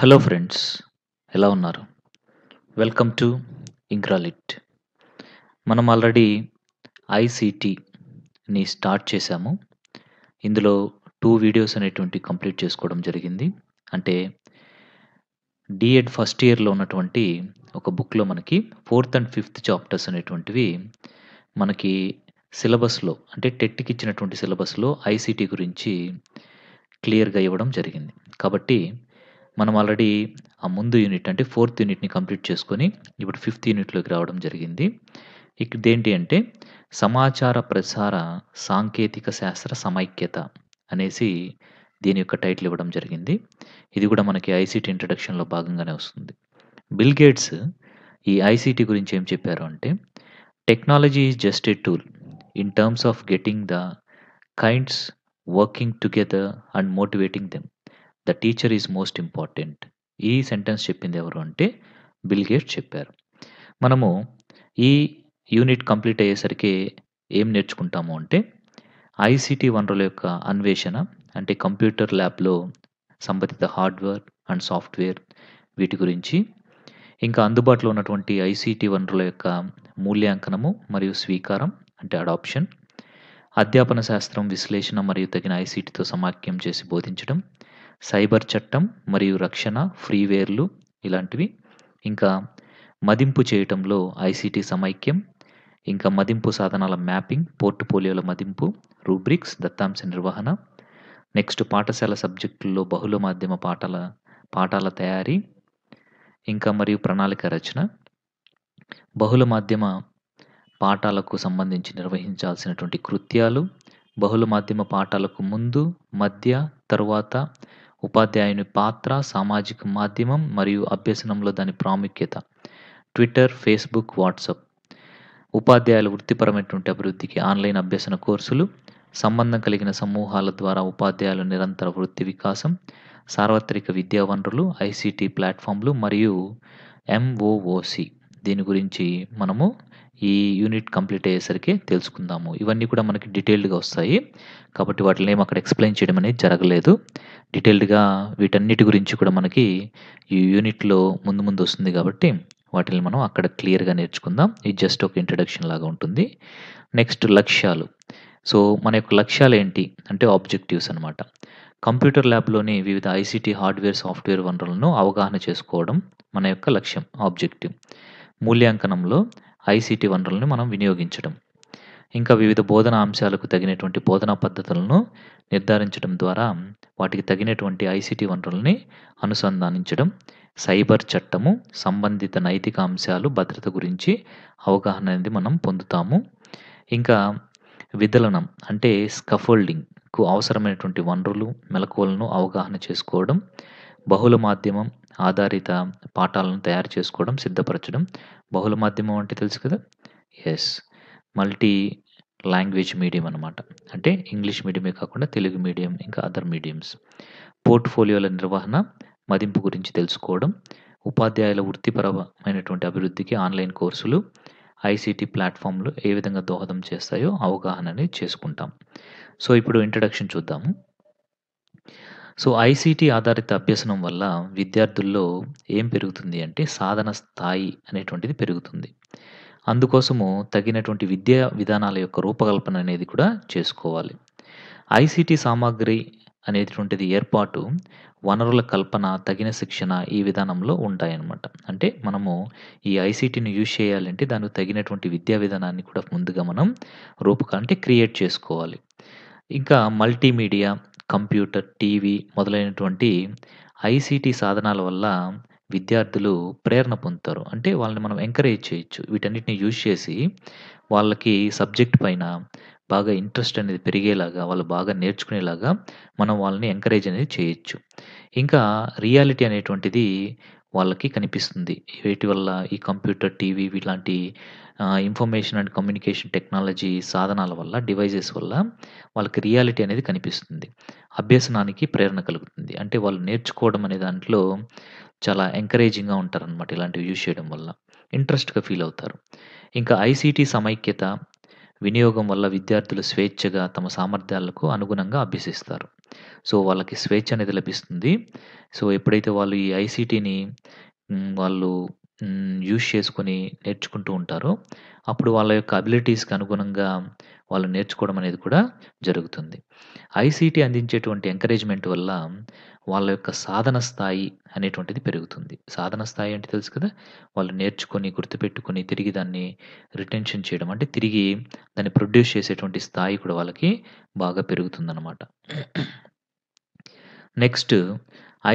Hello friends ఎలా ఉన్నారు welcome to ఇంక్రాలిట్ మనం ఆల్రెడీ ఐసీటీని స్టార్ట్ చేశాము ఇందులో టూ వీడియోస్ అనేటువంటి కంప్లీట్ చేసుకోవడం జరిగింది అంటే డిఎడ్ ఫస్ట్ ఇయర్లో ఉన్నటువంటి ఒక బుక్లో మనకి ఫోర్త్ అండ్ ఫిఫ్త్ చాప్టర్స్ అనేటువంటివి మనకి సిలబస్లో అంటే టెట్కి ఇచ్చినటువంటి సిలబస్లో ఐసీటీ గురించి క్లియర్గా ఇవ్వడం జరిగింది కాబట్టి మనం ఆల్రెడీ ఆ ముందు యూనిట్ అంటే ఫోర్త్ యూనిట్ని కంప్లీట్ చేసుకొని ఇప్పుడు ఫిఫ్త్ యూనిట్లోకి రావడం జరిగింది ఇక్కడ ఏంటి అంటే సమాచార ప్రసార సాంకేతిక శాస్త్ర సమైక్యత అనేసి దీని యొక్క టైటిల్ ఇవ్వడం జరిగింది ఇది కూడా మనకి ఐసీటీ ఇంట్రడక్షన్లో భాగంగానే వస్తుంది బిల్ గేట్స్ ఈ ఐసీటీ గురించి ఏం చెప్పారు అంటే technology is just a tool in terms of getting the kinds working together and motivating them the teacher is most important ఈ సెంటెన్స్ చెప్పింది ఎవరు అంటే బిల్ గేట్స్ చెప్పారు మనము ఈ యూనిట్ కంప్లీట్ అయ్యేసరికి ఏం నేర్చుకుంటాము అంటే ఐసిటి వనరుల యొక్క అన్వేషణ అంటే కంప్యూటర్ ల్యాబ్లో సంబంధిత హార్డ్వేర్ అండ్ సాఫ్ట్వేర్ వీటి గురించి ఇంకా అందుబాటులో ఉన్నటువంటి ఐసిటి వనరుల యొక్క మూల్యాంకనము మరియు స్వీకారం అంటే అడాప్షన్ అధ్యాపన శాస్త్రం విశ్లేషణ మరియు తగిన ఐసిటితో సమాఖ్యం చేసి బోధించడం సైబర్ చట్టం మరియు రక్షణ ఫ్రీవేర్లు ఇలాంటివి ఇంకా మదింపు చేయటంలో ఐసీటీ సమైక్యం ఇంకా మదింపు సాధనాల మ్యాపింగ్ పోర్టుపోలియోల మదింపు రూబ్రిక్స్ దత్తాంశ నిర్వహణ నెక్స్ట్ పాఠశాల సబ్జెక్టుల్లో బహుళ మాధ్యమ పాఠాల పాఠాల తయారీ ఇంకా మరియు ప్రణాళిక రచన బహుళ మాధ్యమ పాఠాలకు సంబంధించి నిర్వహించాల్సినటువంటి కృత్యాలు బహుళ మాధ్యమ పాఠాలకు ముందు మధ్య తరువాత ఉపాధ్యాయుని పాత్ర సామాజిక మాధ్యమం మరియు అభ్యసనంలో దాని ప్రాముఖ్యత ట్విట్టర్ ఫేస్బుక్ వాట్సాప్ ఉపాధ్యాయుల వృత్తిపరమైనటువంటి అభివృద్ధికి ఆన్లైన్ అభ్యసన కోర్సులు సంబంధం కలిగిన సమూహాల ద్వారా ఉపాధ్యాయుల నిరంతర వృత్తి వికాసం సార్వత్రిక విద్యా వనరులు ఐసీటీ ప్లాట్ఫామ్లు మరియు ఎంఓఓసి దీని గురించి మనము ఈ యూనిట్ కంప్లీట్ అయ్యేసరికి తెలుసుకుందాము ఇవన్నీ కూడా మనకి డీటెయిల్డ్గా వస్తాయి కాబట్టి వాటిని ఏం అక్కడ ఎక్స్ప్లెయిన్ చేయడం అనేది జరగలేదు డీటెయిల్డ్గా వీటన్నిటి గురించి కూడా మనకి ఈ యూనిట్లో ముందు ముందు వస్తుంది కాబట్టి వాటిని మనం అక్కడ క్లియర్గా నేర్చుకుందాం ఇది జస్ట్ ఒక ఇంట్రడక్షన్ లాగా ఉంటుంది నెక్స్ట్ లక్ష్యాలు సో మన యొక్క లక్ష్యాలు ఏంటి అంటే ఆబ్జెక్టివ్స్ అనమాట కంప్యూటర్ ల్యాబ్లోని వివిధ ఐసీటీ హార్డ్వేర్ సాఫ్ట్వేర్ వనరులను అవగాహన చేసుకోవడం మన యొక్క లక్ష్యం ఆబ్జెక్టివ్ మూల్యాంకనంలో ఐసీటీ వనరులను మనం వినియోగించడం ఇంకా వివిధ బోధనా అంశాలకు తగినటువంటి బోధనా పద్ధతులను నిర్ధారించడం ద్వారా వాటికి తగినటువంటి ఐసీటీ వనరుల్ని అనుసంధానించడం సైబర్ చట్టము సంబంధిత నైతిక అంశాలు భద్రత గురించి అవగాహన అనేది మనం పొందుతాము ఇంకా విదలనం అంటే స్కఫోల్డింగ్కు అవసరమైనటువంటి వనరులు మెలకువలను అవగాహన చేసుకోవడం బహుళ మాధ్యమం ఆధారిత పాఠాలను తయారు చేసుకోవడం సిద్ధపరచడం బహుళ మాధ్యమం అంటే తెలుసు కదా ఎస్ మల్టీ లాంగ్వేజ్ మీడియం అనమాట అంటే ఇంగ్లీష్ మీడియమే కాకుండా తెలుగు మీడియం ఇంకా అదర్ మీడియంస్ పోర్ట్ఫోలియోల నిర్వహణ మదింపు గురించి తెలుసుకోవడం ఉపాధ్యాయుల వృత్తిపరమైనటువంటి అభివృద్ధికి ఆన్లైన్ కోర్సులు ఐసీటీ ప్లాట్ఫామ్లు ఏ విధంగా దోహదం చేస్తాయో అవగాహన అనేది చేసుకుంటాం సో ఇప్పుడు ఇంట్రడక్షన్ చూద్దాము సో ఐసీటీ ఆధారిత అభ్యసనం వల్ల విద్యార్థుల్లో ఏం పెరుగుతుంది అంటే సాధన స్థాయి అనేటువంటిది పెరుగుతుంది అందుకోసము తగినటువంటి విద్యా విధానాల యొక్క రూపకల్పన అనేది కూడా చేసుకోవాలి ఐసీటీ సామాగ్రి అనేటువంటిది ఏర్పాటు వనరుల కల్పన తగిన శిక్షణ ఈ విధానంలో ఉంటాయన్నమాట అంటే మనము ఈ ఐసీటీని యూజ్ చేయాలంటే దానికి తగినటువంటి విద్యా విధానాన్ని కూడా ముందుగా మనం రూపక అంటే క్రియేట్ చేసుకోవాలి ఇంకా మల్టీమీడియా కంప్యూటర్ టీవీ మొదలైనటువంటి ఐసీటీ సాధనాల వల్ల విద్యార్థులు ప్రేరణ పొందుతారు. అంటే వాళ్ళని మనం ఎంకరేజ్ చేయొచ్చు. వీటన్నిటిని యూజ్ చేసి వాళ్ళకి సబ్జెక్ట్ పైన బాగా ఇంట్రెస్ట్ అనేది పెరిగేలాగా, వాళ్ళు బాగా నేర్చుకునేలాగా మనం వాళ్ళని ఎంకరేజ్ అనేది చేయొచ్చు. ఇంకా రియాలిటీ అనేటువంటిది వాళ్ళకి కనిపిస్తుంది వీటి వల్ల ఈ కంప్యూటర్ టీవీ ఇలాంటి ఇన్ఫర్మేషన్ అండ్ కమ్యూనికేషన్ టెక్నాలజీ సాధనాల వల్ల డివైజెస్ వల్ల వాళ్ళకి రియాలిటీ అనేది కనిపిస్తుంది అభ్యసనానికి ప్రేరణ కలుగుతుంది అంటే వాళ్ళు నేర్చుకోవడం అనే దాంట్లో చాలా ఎంకరేజింగ్గా ఉంటారనమాట ఇలాంటివి యూజ్ చేయడం వల్ల ఇంట్రెస్ట్గా ఫీల్ అవుతారు ఇంకా ఐసీటీ సమైక్యత వినియోగం వల్ల విద్యార్థులు స్వేచ్ఛగా తమ సామర్థ్యాలకు అనుగుణంగా అభ్యసిస్తారు సో వాళ్ళకి స్వేచ్ఛ అనేది లభిస్తుంది సో ఎప్పుడైతే వాళ్ళు ఈ ఐసీటీని వాళ్ళు యూజ్ చేసుకొని నేర్చుకుంటూ ఉంటారో అప్పుడు వాళ్ళ యొక్క అబిలిటీస్కి అనుగుణంగా వాళ్ళు నేర్చుకోవడం అనేది కూడా జరుగుతుంది ఐసీటీ అందించేటువంటి ఎంకరేజ్మెంట్ వల్ల వాళ్ళ యొక్క సాధన స్థాయి అనేటువంటిది పెరుగుతుంది సాధన స్థాయి అంటే తెలుసు కదా వాళ్ళు నేర్చుకొని గుర్తుపెట్టుకొని తిరిగి దాన్ని రిటెన్షన్ చేయడం అంటే తిరిగి దాన్ని ప్రొడ్యూస్ చేసేటువంటి స్థాయి కూడా వాళ్ళకి బాగా పెరుగుతుందన్నమాట నెక్స్ట్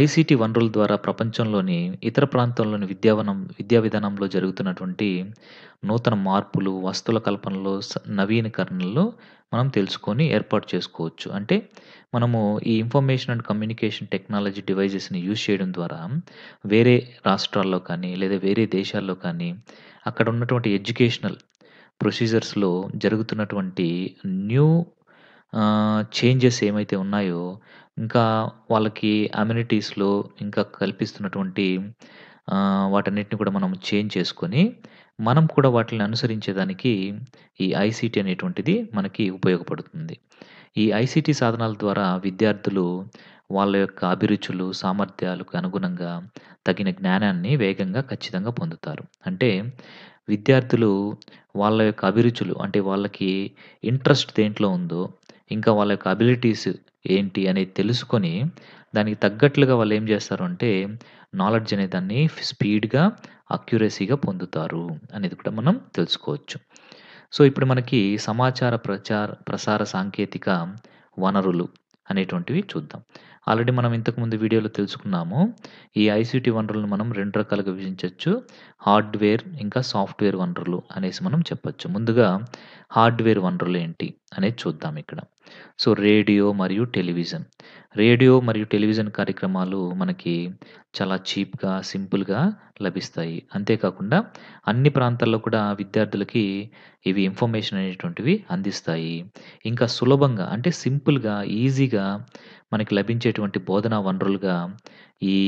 ఐసీటీ వనరుల ద్వారా ప్రపంచంలోని ఇతర ప్రాంతంలోని విద్యావనం విద్యా విధానంలో జరుగుతున్నటువంటి నూతన మార్పులు వస్తువుల కల్పనలో నవీకరణలో మనం తెలుసుకొని ఏర్పాటు చేసుకోవచ్చు అంటే మనము ఈ ఇన్ఫర్మేషన్ అండ్ కమ్యూనికేషన్ టెక్నాలజీ డివైజెస్ని యూజ్ చేయడం ద్వారా వేరే రాష్ట్రాల్లో కానీ లేదా వేరే దేశాల్లో కానీ అక్కడ ఉన్నటువంటి ఎడ్యుకేషనల్ ప్రొసీజర్స్లో జరుగుతున్నటువంటి న్యూ చేంజెస్ ఏమైతే ఉన్నాయో ఇంకా వాళ్ళకి అమ్యూనిటీస్‌లో ఇంకా కల్పిస్తున్నటువంటి వాటన్నిటిని కూడా మనం చేంజ్ చేసుకొని, మనం కూడా వాటిని అనుసరించేదానికి ఈ ఐసీటీ అనేటువంటిది మనకి ఉపయోగపడుతుంది. ఈ ఐసీటీ సాధనాల ద్వారా విద్యార్థులు వాళ్ళ యొక్క అభిరుచులు, సామర్థ్యాలకు అనుగుణంగా తగిన జ్ఞానాన్ని వేగంగా, ఖచ్చితంగా పొందుతారు. అంటే విద్యార్థులు వాళ్ళ యొక్క అభిరుచులు అంటే వాళ్ళకి ఇంట్రెస్ట్ దేంట్లో ఉందో ఇంకా వాళ్ళ యొక్క అబిలిటీస్ ఏంటి అనేది తెలుసుకొని దానికి తగ్గట్లుగా వాళ్ళు ఏం చేస్తారు అంటే నాలెడ్జ్ అనే దాన్ని స్పీడ్గా అక్యురసీగా పొందుతారు అనేది కూడా మనం తెలుసుకోవచ్చు సో ఇప్పుడు మనకి సమాచార ప్రచార ప్రసార సాంకేతిక వనరులు అనేటువంటివి చూద్దాం ఆల్రెడీ మనం ఇంతకుముందు వీడియోలో తెలుసుకున్నాము ఈ ఐసీటీ వనరులను మనం రెండు రకాలుగా విభజించవచ్చు హార్డ్వేర్ ఇంకా సాఫ్ట్వేర్ వనరులు అనేసి మనం చెప్పచ్చు ముందుగా హార్డ్వేర్ వనరులు ఏంటి అనేది చూద్దాం ఇక్కడ సో రేడియో మరియు టెలివిజన్ రేడియో మరియు టెలివిజన్ కార్యక్రమాలు మనకి చాలా చీప్గా సింపుల్గా లభిస్తాయి అంతేకాకుండా అన్ని ప్రాంతాల్లో కూడా విద్యార్థులకి ఇవి ఇన్ఫర్మేషన్ అనేటువంటివి అందిస్తాయి ఇంకా సులభంగా అంటే సింపుల్గా ఈజీగా మనకి లభించేటువంటి బోధనా వనరులుగా ఈ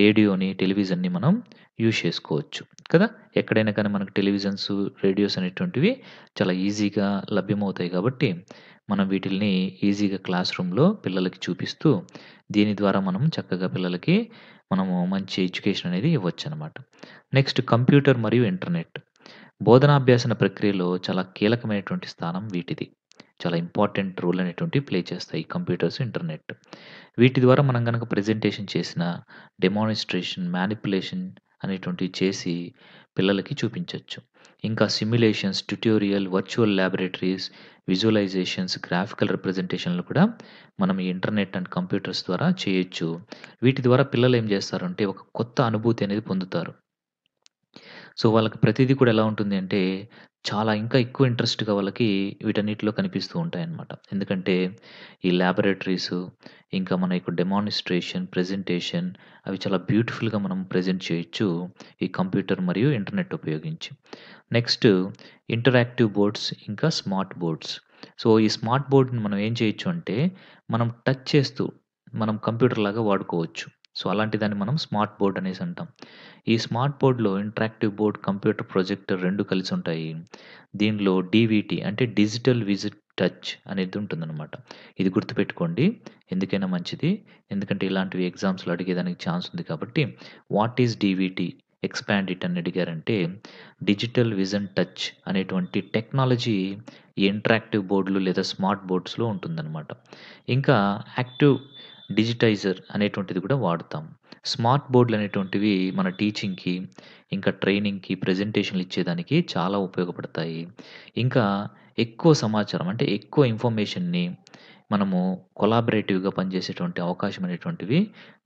రేడియోని టెలివిజన్ని మనం యూజ్ చేసుకోవచ్చు కదా ఎక్కడైనా కానీ మనకు టెలివిజన్స్ రేడియోస్ అనేటువంటివి చాలా ఈజీగా లభ్యమవుతాయి కాబట్టి మనం వీటిల్ని ఈజీగా క్లాస్ రూమ్లో పిల్లలకి చూపిస్తూ దీని ద్వారా మనం చక్కగా పిల్లలకి మనము మంచి ఎడ్యుకేషన్ అనేది ఇవ్వచ్చు అనమాట నెక్స్ట్ కంప్యూటర్ మరియు ఇంటర్నెట్ బోధనాభ్యాసన ప్రక్రియలో చాలా కీలకమైనటువంటి స్థానం వీటిది చాలా ఇంపార్టెంట్ రోల్ అనేటువంటి ప్లే చేస్తాయి కంప్యూటర్స్ ఇంటర్నెట్ వీటి ద్వారా మనం కనుక ప్రజెంటేషన్ చేసిన డెమానిస్ట్రేషన్ మ్యానిపులేషన్ అనేటువంటివి చేసి పిల్లలకి చూపించవచ్చు ఇంకా simulations tutorial virtual laboratories visualizations graphical రిప్రజెంటేషన్లు కూడా మనం ఇంటర్నెట్ అండ్ కంప్యూటర్స్ ద్వారా చేయొచ్చు వీటి ద్వారా పిల్లలు ఏం చేస్తారంటే ఒక కొత్త అనుభూతి అనేది పొందుతారు సో వాళ్ళకి ప్రతిదీ కూడా ఎలా ఉంటుంది అంటే, చాలా ఇంకా ఎక్కువ ఇంట్రెస్ట్‌గా వాళ్ళకి వీటన్నిటిలో కనిపిస్తూ ఉంటాయన్నమాట. ఎందుకంటే, ఈ లాబొరేటరీస్ ఇంకా మన యొక్క డెమాన్‌స్ట్రేషన్, ప్రెజెంటేషన్ అవి చాలా బ్యూటిఫుల్‌గా మనం ప్రెజెంట్ చేయొచ్చు. ఈ కంప్యూటర్ మరియు ఇంటర్నెట్ ఉపయోగించి. నెక్స్ట్ ఇంటరాక్టివ్ బోర్డ్స్, ఇంకా స్మార్ట్ బోర్డ్స్. సో, ఈ స్మార్ట్ బోర్డ్‌ని మనం ఏం చేయొచ్చు అంటే, మనం టచ్ చేస్తూ మనం కంప్యూటర్ లాగా వాడుకోవచ్చు. సో అలాంటి దాన్ని మనం స్మార్ట్ బోర్డ్ అనేసి అంటాం ఈ స్మార్ట్ బోర్డ్లో ఇంట్రాక్టివ్ బోర్డ్ కంప్యూటర్ ప్రొజెక్టర్ రెండు కలిసి ఉంటాయి దీనిలో డీవీటీ అంటే డిజిటల్ విజిట్ టచ్ అనేది ఉంటుందన్నమాట ఇది గుర్తుపెట్టుకోండి ఎందుకైనా మంచిది ఎందుకంటే ఇలాంటివి ఎగ్జామ్స్లో అడిగేదానికి ఛాన్స్ ఉంది కాబట్టి what is DVT expand it అని అడిగారంటే డిజిటల్ విజన్ టచ్ అనేటువంటి టెక్నాలజీ ఇంట్రాక్టివ్ బోర్డులు లేదా స్మార్ట్ బోర్డ్స్లో ఉంటుందన్నమాట ఇంకా యాక్టివ్ డిజిటైజర్ అనేటువంటిది కూడా వాడతాం స్మార్ట్ బోర్డులు అనేటువంటివి మన టీచింగ్కి ఇంకా ట్రైనింగ్కి ప్రజెంటేషన్లు ఇచ్చేదానికి చాలా ఉపయోగపడతాయి ఇంకా ఎక్కువ సమాచారం అంటే ఎక్కువ ఇన్ఫర్మేషన్ని మనము కొలాబరేటివ్గా పనిచేసేటువంటి అవకాశం అనేటువంటివి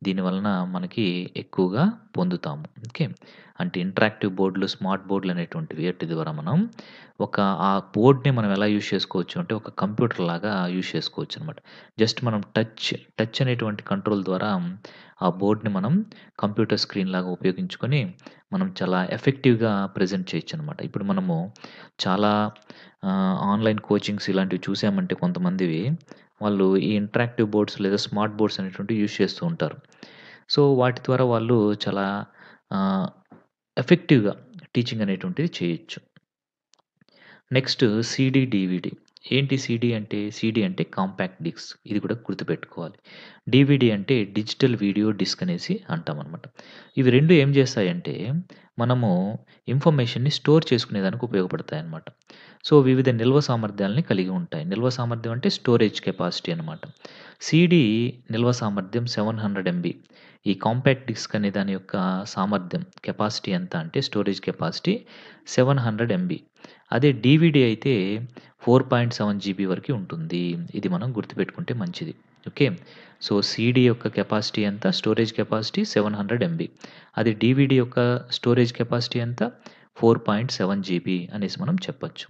దీనివలన మనకి ఎక్కువగా పొందుతాము ఓకే అంటే ఇంటరాక్టివ్ బోర్డులు స్మార్ట్ బోర్డులు అనేటువంటివి వాటి ద్వారా మనం ఒక ఆ బోర్డ్ని మనం ఎలా యూజ్ చేసుకోవచ్చు అంటే ఒక కంప్యూటర్ లాగా యూజ్ చేసుకోవచ్చు అనమాట జస్ట్ మనం టచ్ టచ్ అనేటువంటి కంట్రోల్ ద్వారా ఆ బోర్డ్ని మనం కంప్యూటర్ స్క్రీన్ లాగా ఉపయోగించుకొని మనం చాలా ఎఫెక్టివ్గా ప్రజెంట్ చేయొచ్చు అనమాట ఇప్పుడు మనము చాలా ఆన్లైన్ కోచింగ్స్ ఇలాంటివి చూసామంటే కొంతమందివి వాళ్ళు ఈ ఇంట్రాక్టివ్ బోర్డ్స్ లేదా స్మార్ట్ బోర్డ్స్ అనేటువంటి యూజ్ చేస్తూ ఉంటారు సో వాటి ద్వారా వాళ్ళు చాలా ఎఫెక్టివ్గా టీచింగ్ అనేటువంటిది చేయొచ్చు నెక్స్ట్ సిడి డివిడి ఏంటి సీడీ అంటే సిడి అంటే కాంపాక్ట్ డిస్క్ ఇది కూడా గుర్తుపెట్టుకోవాలి డివిడి అంటే డిజిటల్ వీడియో డిస్క్ అనేసి అంటాం అనమాట ఇవి రెండు ఏం చేస్తాయంటే మనము ఇన్ఫర్మేషన్ని స్టోర్ చేసుకునేదానికి ఉపయోగపడతాయి అనమాట సో వివిధ నిల్వ సామర్థ్యాలని కలిగి ఉంటాయి నిల్వ సామర్థ్యం అంటే స్టోరేజ్ కెపాసిటీ అనమాట సీడీ నిల్వ సామర్థ్యం సెవెన్ హండ్రెడ్ ఎంబీ ఈ కాంపాక్ట్ డిస్క్ అనే దాని యొక్క సామర్థ్యం కెపాసిటీ ఎంత అంటే storage capacity seven hundred MB అదే డీవీడీ అయితే ఫోర్ పాయింట్ సెవెన్ జీబీ వరకు ఉంటుంది. ఇది మనం గుర్తుపెట్టుకుంటే మంచిది. ఓకే. సో, సీడీ యొక్క కెపాసిటీ ఎంత? Storage capacity seven hundred MB. అది డీవీడీ యొక్క స్టోరేజ్ కెపాసిటీ ఎంత? సెవెన్ జీబీ అనేసి మనం చెప్పచ్చు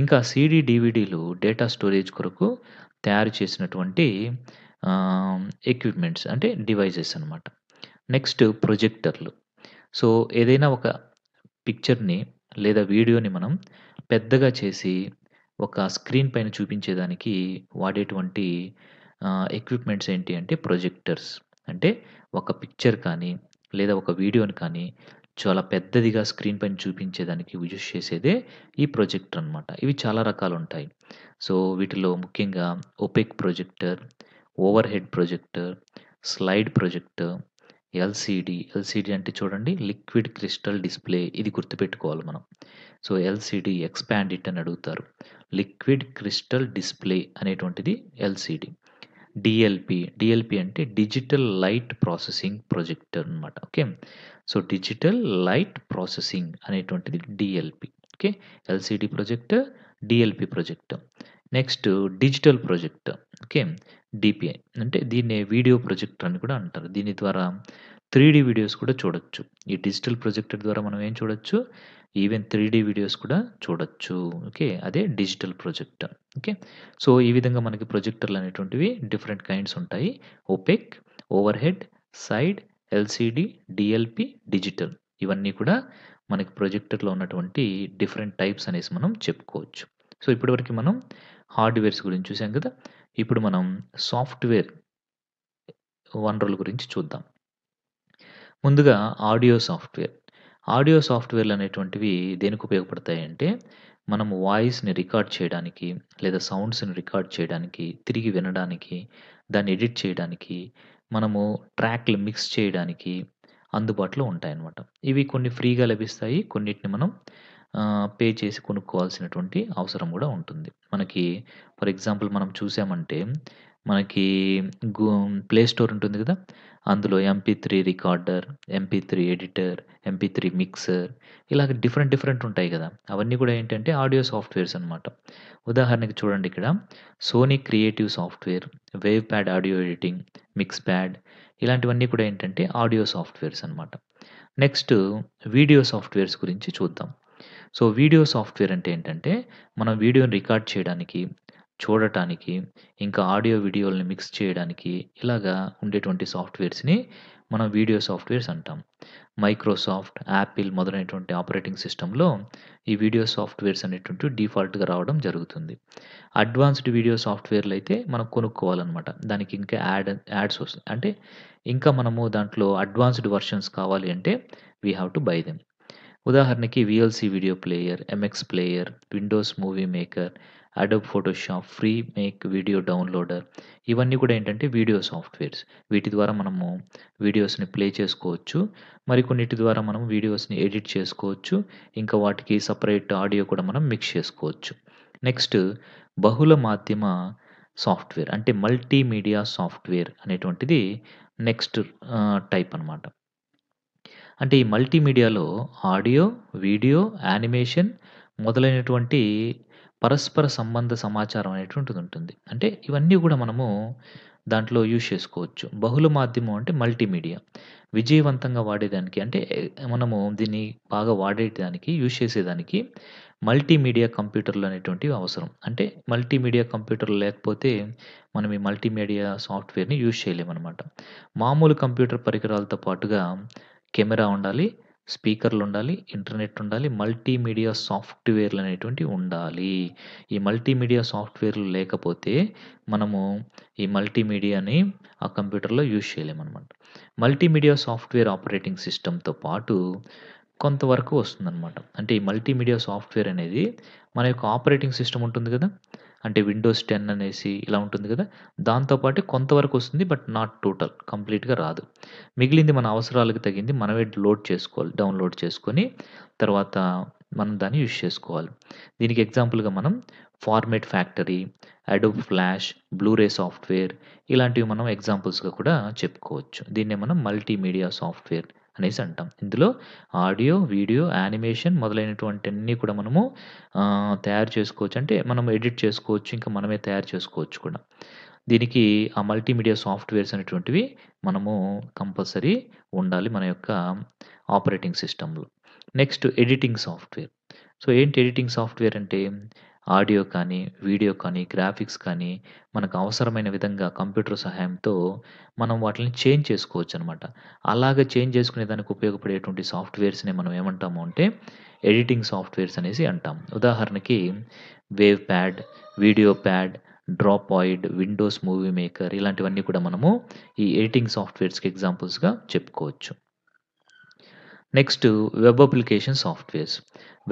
ఇంకా సీడీ, డీవీడీలు డేటా స్టోరేజ్ కొరకు తయారు చేసినటువంటి ఎక్విప్‌మెంట్స్ అంటే డివైజెస్ అన్నమాట. నెక్స్ట్ ప్రొజెక్టర్లు. సో, ఏదైనా ఒక పిక్చర్‌ని లేదా వీడియోని మనం పెద్దగా చేసి ఒక స్క్రీన్ పైన చూపించేదానికి వాడేటువంటి ఎక్విప్మెంట్స్ ఏంటి అంటే ప్రొజెక్టర్స్ అంటే ఒక పిక్చర్ కానీ లేదా ఒక వీడియోని కానీ చాలా పెద్దదిగా స్క్రీన్ పైన చూపించేదానికి యూజ్ చేసేదే ఈ ప్రొజెక్టర్ అనమాట ఇవి చాలా రకాలు ఉంటాయి సో వీటిలో ముఖ్యంగా opaque projector overhead projector slide projector LCD LCD అంటే చూడండి లిక్విడ్ క్రిస్టల్ డిస్ప్లే ఇది గుర్తుపెట్టుకోవాలి మనం సో ఎల్సిడి ఎక్స్పాండ్ ఇట్ అని అడుగుతారు లిక్విడ్ క్రిస్టల్ డిస్ప్లే అనేటువంటిది ఎల్సిడి డిఎల్పి డిఎల్పి అంటే డిజిటల్ లైట్ ప్రాసెసింగ్ ప్రొజెక్టర్ అనమాట okay so digital light processing అనేటువంటిది DLP okay LCD projector DLP projector next digital projector okay DPI అంటే దీన్ని వీడియో ప్రొజెక్టర్ అని కూడా అంటారు దీని ద్వారా త్రీ వీడియోస్ కూడా చూడొచ్చు ఈ డిజిటల్ ప్రొజెక్టర్ ద్వారా మనం ఏం చూడొచ్చు ఈవెన్ త్రీ వీడియోస్ కూడా చూడొచ్చు ఓకే అదే డిజిటల్ ప్రొజెక్టర్ ఓకే సో ఈ విధంగా మనకి ప్రొజెక్టర్లు అనేటువంటివి డిఫరెంట్ కైండ్స్ ఉంటాయి opaque overhead side LCD DLP digital ఇవన్నీ కూడా మనకి ప్రొజెక్టర్లో ఉన్నటువంటి డిఫరెంట్ టైప్స్ అనేసి మనం చెప్పుకోవచ్చు సో ఇప్పటివరకు మనం హార్డ్వేర్స్ గురించి చూసాం కదా ఇప్పుడు మనం సాఫ్ట్వేర్ వనరుల గురించి చూద్దాం ముందుగా ఆడియో సాఫ్ట్వేర్ ఆడియో సాఫ్ట్వేర్లు అనేటువంటివి దేనికి ఉపయోగపడతాయి అంటే మనం వాయిస్ని రికార్డ్ చేయడానికి లేదా సౌండ్స్ని రికార్డ్ చేయడానికి తిరిగి వినడానికి దాన్ని ఎడిట్ చేయడానికి మనము ట్రాక్లు మిక్స్ చేయడానికి అందుబాటులో ఉంటాయన్నమాట ఇవి కొన్ని ఫ్రీగా లభిస్తాయి కొన్నిటిని మనం పే చేసి కొనుక్కోవాల్సినటువంటి అవసరం కూడా ఉంటుంది మనకి ఫర్ ఎగ్జాంపుల్ మనం చూసామంటే మనకి గూ ప్లే స్టోర్ ఉంటుంది కదా అందులో MP three recorder MP three editor MP three mixer ఇలాగ డిఫరెంట్ డిఫరెంట్ ఉంటాయి కదా అవన్నీ కూడా ఏంటంటే ఆడియో సాఫ్ట్వేర్స్ అనమాట ఉదాహరణకి చూడండి ఇక్కడ Sony creative software wave pad audio editing mix pad ఇలాంటివన్నీ కూడా ఏంటంటే ఆడియో సాఫ్ట్వేర్స్ అనమాట నెక్స్ట్ వీడియో సాఫ్ట్వేర్స్ గురించి చూద్దాం సో వీడియో సాఫ్ట్వేర్ అంటే ఏంటంటే మనం వీడియోని రికార్డ్ చేయడానికి చూడటానికి ఇంకా ఆడియో వీడియోలని మిక్స్ చేయడానికి ఇలాగా ఉండేటువంటి సాఫ్ట్వేర్స్ని మనం వీడియో సాఫ్ట్వేర్స్ అంటాం మైక్రోసాఫ్ట్ యాపిల్ మొదలైనటువంటి ఆపరేటింగ్ సిస్టంలో ఈ వీడియో సాఫ్ట్వేర్స్ అనేటువంటి డిఫాల్ట్గా రావడం జరుగుతుంది అడ్వాన్స్డ్ వీడియో సాఫ్ట్వేర్లు అయితే మనం కొనుక్కోవాలన్నమాట దానికి ఇంకా యాడ్ యాడ్స్ వస్తుంది అంటే ఇంకా మనము దాంట్లో అడ్వాన్స్డ్ వర్షన్స్ కావాలి అంటే we have to buy them ఉదాహరణకి VLC video player MX player Windows movie maker Adobe Photoshop free make video downloader ఇవన్నీ కూడా ఏంటంటే వీడియో సాఫ్ట్వేర్స్ వీటి ద్వారా మనము వీడియోస్ని ప్లే చేసుకోవచ్చు మరికొన్నిటి ద్వారా మనం వీడియోస్ని ఎడిట్ చేసుకోవచ్చు ఇంకా వాటికి సపరేట్ ఆడియో కూడా మనం మిక్స్ చేసుకోవచ్చు నెక్స్ట్ బహుళ మాధ్యమ సాఫ్ట్వేర్ అంటే మల్టీమీడియా సాఫ్ట్వేర్ అనేటువంటిది నెక్స్ట్ టైప్ అనమాట అంటే ఈ మల్టీమీడియాలో ఆడియో, వీడియో, యానిమేషన్ మొదలైనటువంటి పరస్పర సంబంధ సమాచారం అనేటువంటిది ఉంటుంది. అంటే ఇవన్నీ కూడా మనము దాంట్లో యూజ్ చేసుకోవచ్చు. బహుళ మాధ్యమం అంటే మల్టీమీడియా. విజయవంతంగా వాడేదానికి అంటే మనము దీన్ని బాగా వాడేదానికి, యూజ్ చేసేదానికి మల్టీమీడియా కంప్యూటర్లు అనేటువంటివి అవసరం. అంటే మల్టీమీడియా కంప్యూటర్లు లేకపోతే మనం ఈ మల్టీమీడియా సాఫ్ట్‌వేర్‌ని యూజ్ చేయలేమనమాట. మామూలు కంప్యూటర్ పరికరాలతో పాటుగా కెమెరా ఉండాలి స్పీకర్లు ఉండాలి ఇంటర్నెట్ ఉండాలి మల్టీమీడియా సాఫ్ట్వేర్లు అనేటువంటివి ఉండాలి ఈ మల్టీమీడియా సాఫ్ట్వేర్లు లేకపోతే మనము ఈ మల్టీమీడియాని ఆ కంప్యూటర్లో యూజ్ చేయలేమన్నమాట మల్టీమీడియా సాఫ్ట్వేర్ ఆపరేటింగ్ సిస్టమ్తో పాటు కొంతవరకు వస్తుందన్నమాట అంటే ఈ మల్టీమీడియా సాఫ్ట్వేర్ అనేది మన యొక్క ఆపరేటింగ్ సిస్టమ్ ఉంటుంది కదా అంటే విండోస్ టెన్ అనేసి ఇలా ఉంటుంది కదా దాంతోపాటు కొంతవరకు వస్తుంది బట్ నాట్ టోటల్ కంప్లీట్గా రాదు మిగిలింది మన అవసరాలకు తగింది మనమే లోడ్ చేసుకోవాలి డౌన్లోడ్ చేసుకొని తర్వాత మనం దాన్ని యూజ్ చేసుకోవాలి దీనికి ఎగ్జాంపుల్గా మనం format factory Adobe flash Blu-ray software ఇలాంటివి మనం ఎగ్జాంపుల్స్గా కూడా చెప్పుకోవచ్చు దీన్నే మనం మల్టీమీడియా సాఫ్ట్వేర్ అనేసి అంటాం ఇందులో ఆడియో వీడియో యానిమేషన్ మొదలైనటువంటి అన్నీ కూడా మనము తయారు చేసుకోవచ్చు అంటే మనం ఎడిట్ చేసుకోవచ్చు ఇంకా మనమే తయారు చేసుకోవచ్చు కూడా దీనికి ఆ మల్టీమీడియా సాఫ్ట్వేర్స్ అనేటువంటివి మనము కంపల్సరీ ఉండాలి మన యొక్క ఆపరేటింగ్ సిస్టంలో నెక్స్ట్ ఎడిటింగ్ సాఫ్ట్వేర్ సో ఏంటి ఎడిటింగ్ సాఫ్ట్వేర్ అంటే ఆడియో కానీ వీడియో కానీ గ్రాఫిక్స్ కానీ మనకు అవసరమైన విధంగా కంప్యూటర్ సహాయంతో మనం వాటిని చేంజ్ చేసుకోవచ్చు అనమాట అలాగ చేంజ్ చేసుకునే దానికి ఉపయోగపడేటువంటి సాఫ్ట్వేర్స్ని మనం ఏమంటాము అంటే ఎడిటింగ్ సాఫ్ట్వేర్స్ అనేసి అంటాం ఉదాహరణకి వేవ్ ప్యాడ్ వీడియో ప్యాడ్ డ్రాపాయిడ్ విండోస్ మూవీ మేకర్ ఇలాంటివన్నీ కూడా మనము ఈ ఎడిటింగ్ సాఫ్ట్వేర్స్కి ఎగ్జాంపుల్స్గా చెప్పుకోవచ్చు next web application softwares